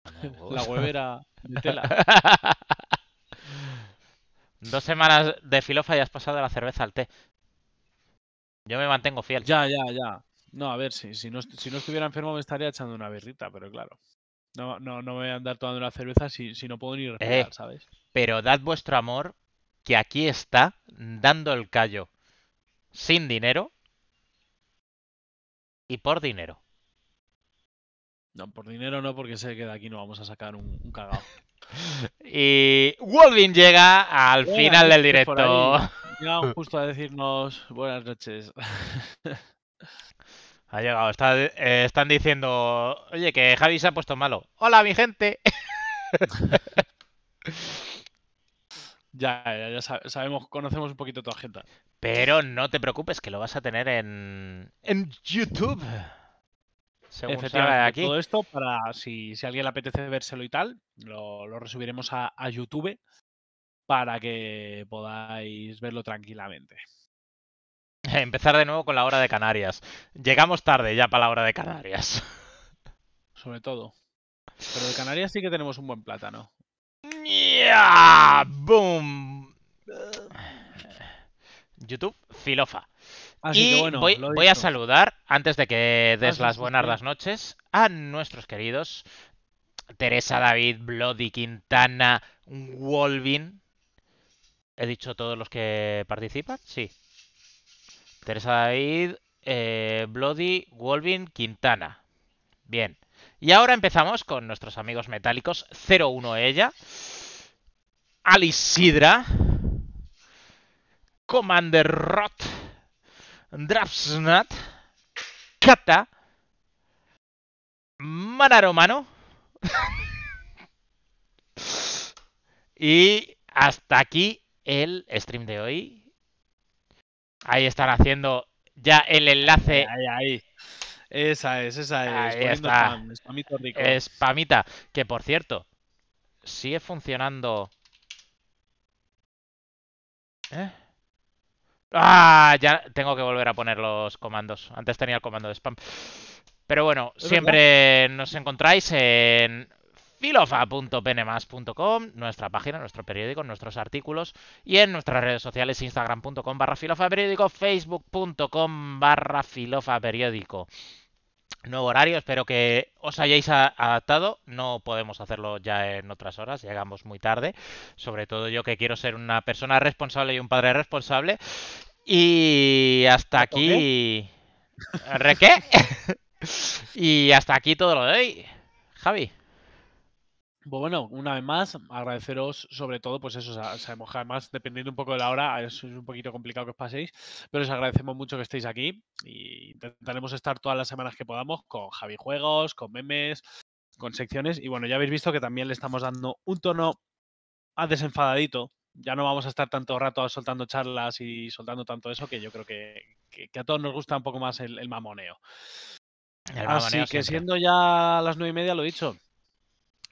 [SPEAKER 2] huevera de tela. Dos semanas de filofa y has pasado de la cerveza al té. Yo me mantengo fiel. Ya, ya, ya. No, a ver, si, si, no, si estuviera enfermo me estaría echando una birrita, pero claro. No, no, no me voy a andar tomando una cerveza si, no puedo ni respirar, eh, ¿sabes?
[SPEAKER 1] Pero dad vuestro amor, que aquí está, dando el callo, sin dinero,
[SPEAKER 2] y por dinero. No, por dinero no, porque sé que de aquí no vamos a sacar un, cagao. y
[SPEAKER 1] Wolvin llega al final del directo. Llega
[SPEAKER 2] justo a decirnos buenas noches.
[SPEAKER 1] Ha llegado, eh, están diciendo, oye, que Javi se ha puesto malo. Hola, mi gente. Ya, ya,
[SPEAKER 2] sabemos, conocemos un poquito tu agenda. Pero
[SPEAKER 1] no te preocupes, que lo vas a tener en, en YouTube. Según Efectivamente, de aquí. todo
[SPEAKER 2] esto para si, si, alguien le apetece vérselo y tal, lo, lo resubiremos a, a, YouTube para que podáis verlo tranquilamente.
[SPEAKER 1] Empezar de nuevo con la hora de Canarias. Llegamos tarde ya para la hora de Canarias.
[SPEAKER 2] Sobre todo. Pero de Canarias sí que tenemos un buen plátano. ¡Boom! YouTube, filofa. Ah, y voy, a
[SPEAKER 1] saludar, antes de que des ah, las buenas las noches, a nuestros queridos Teresa David, Bloody Quintana, Wolvin. ¿He dicho todos los que participan? Sí. Teresa David, eh, Bloody, Wolvin, Quintana. Bien. Y ahora empezamos con nuestros amigos metálicos. 01 ella. Alisidra. Commander Rot. Draftsnat. Kata. Manaromano. y hasta aquí el stream de hoy. Ahí están haciendo ya el enlace. Ahí, ahí. Esa es, esa es. Que por cierto, sigue funcionando. ¿Eh? ¡Ah! Ya tengo que volver a poner los comandos. Antes tenía el comando de spam. Pero bueno, siempre nos encontráis en filofa.pnmas.com, nuestra página, nuestro periódico, nuestros artículos y en nuestras redes sociales instagram.com barra filofa periódico, facebook.com barra filofa periódico nuevo horario. Espero que os hayáis adaptado. No podemos hacerlo ya en otras horas, llegamos muy tarde. Sobre todo yo que quiero ser una persona responsable y un padre responsable. Y hasta aquí.
[SPEAKER 2] ¿Re qué? y hasta aquí todo lo de hoy. Javi. Bueno, una vez más, agradeceros sobre todo, pues eso, sabemos que además, dependiendo un poco de la hora, es un poquito complicado que os paséis, pero os agradecemos mucho que estéis aquí y intentaremos estar todas las semanas que podamos con Javi Juegos, con memes, con secciones. Y bueno, ya habéis visto que también le estamos dando un tono a desenfadadito. Ya no vamos a estar tanto rato soltando charlas y soltando tanto eso, que yo creo que, a todos nos gusta un poco más el, mamoneo. Así que siendo ya las nueve y media, lo he dicho,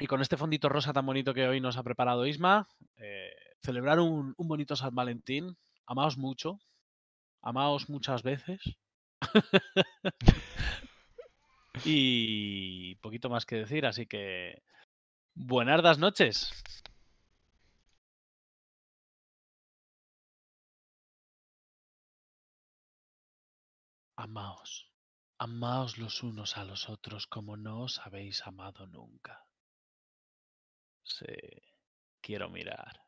[SPEAKER 2] y con este fondito rosa tan bonito que hoy nos ha preparado Isma, eh, celebrar un, bonito San Valentín. Amaos mucho, amaos muchas veces. y poquito más que decir, así que ¡Buenas noches.
[SPEAKER 3] Amaos,
[SPEAKER 2] amaos los unos a los otros como no os habéis amado nunca
[SPEAKER 3] quiero mirar.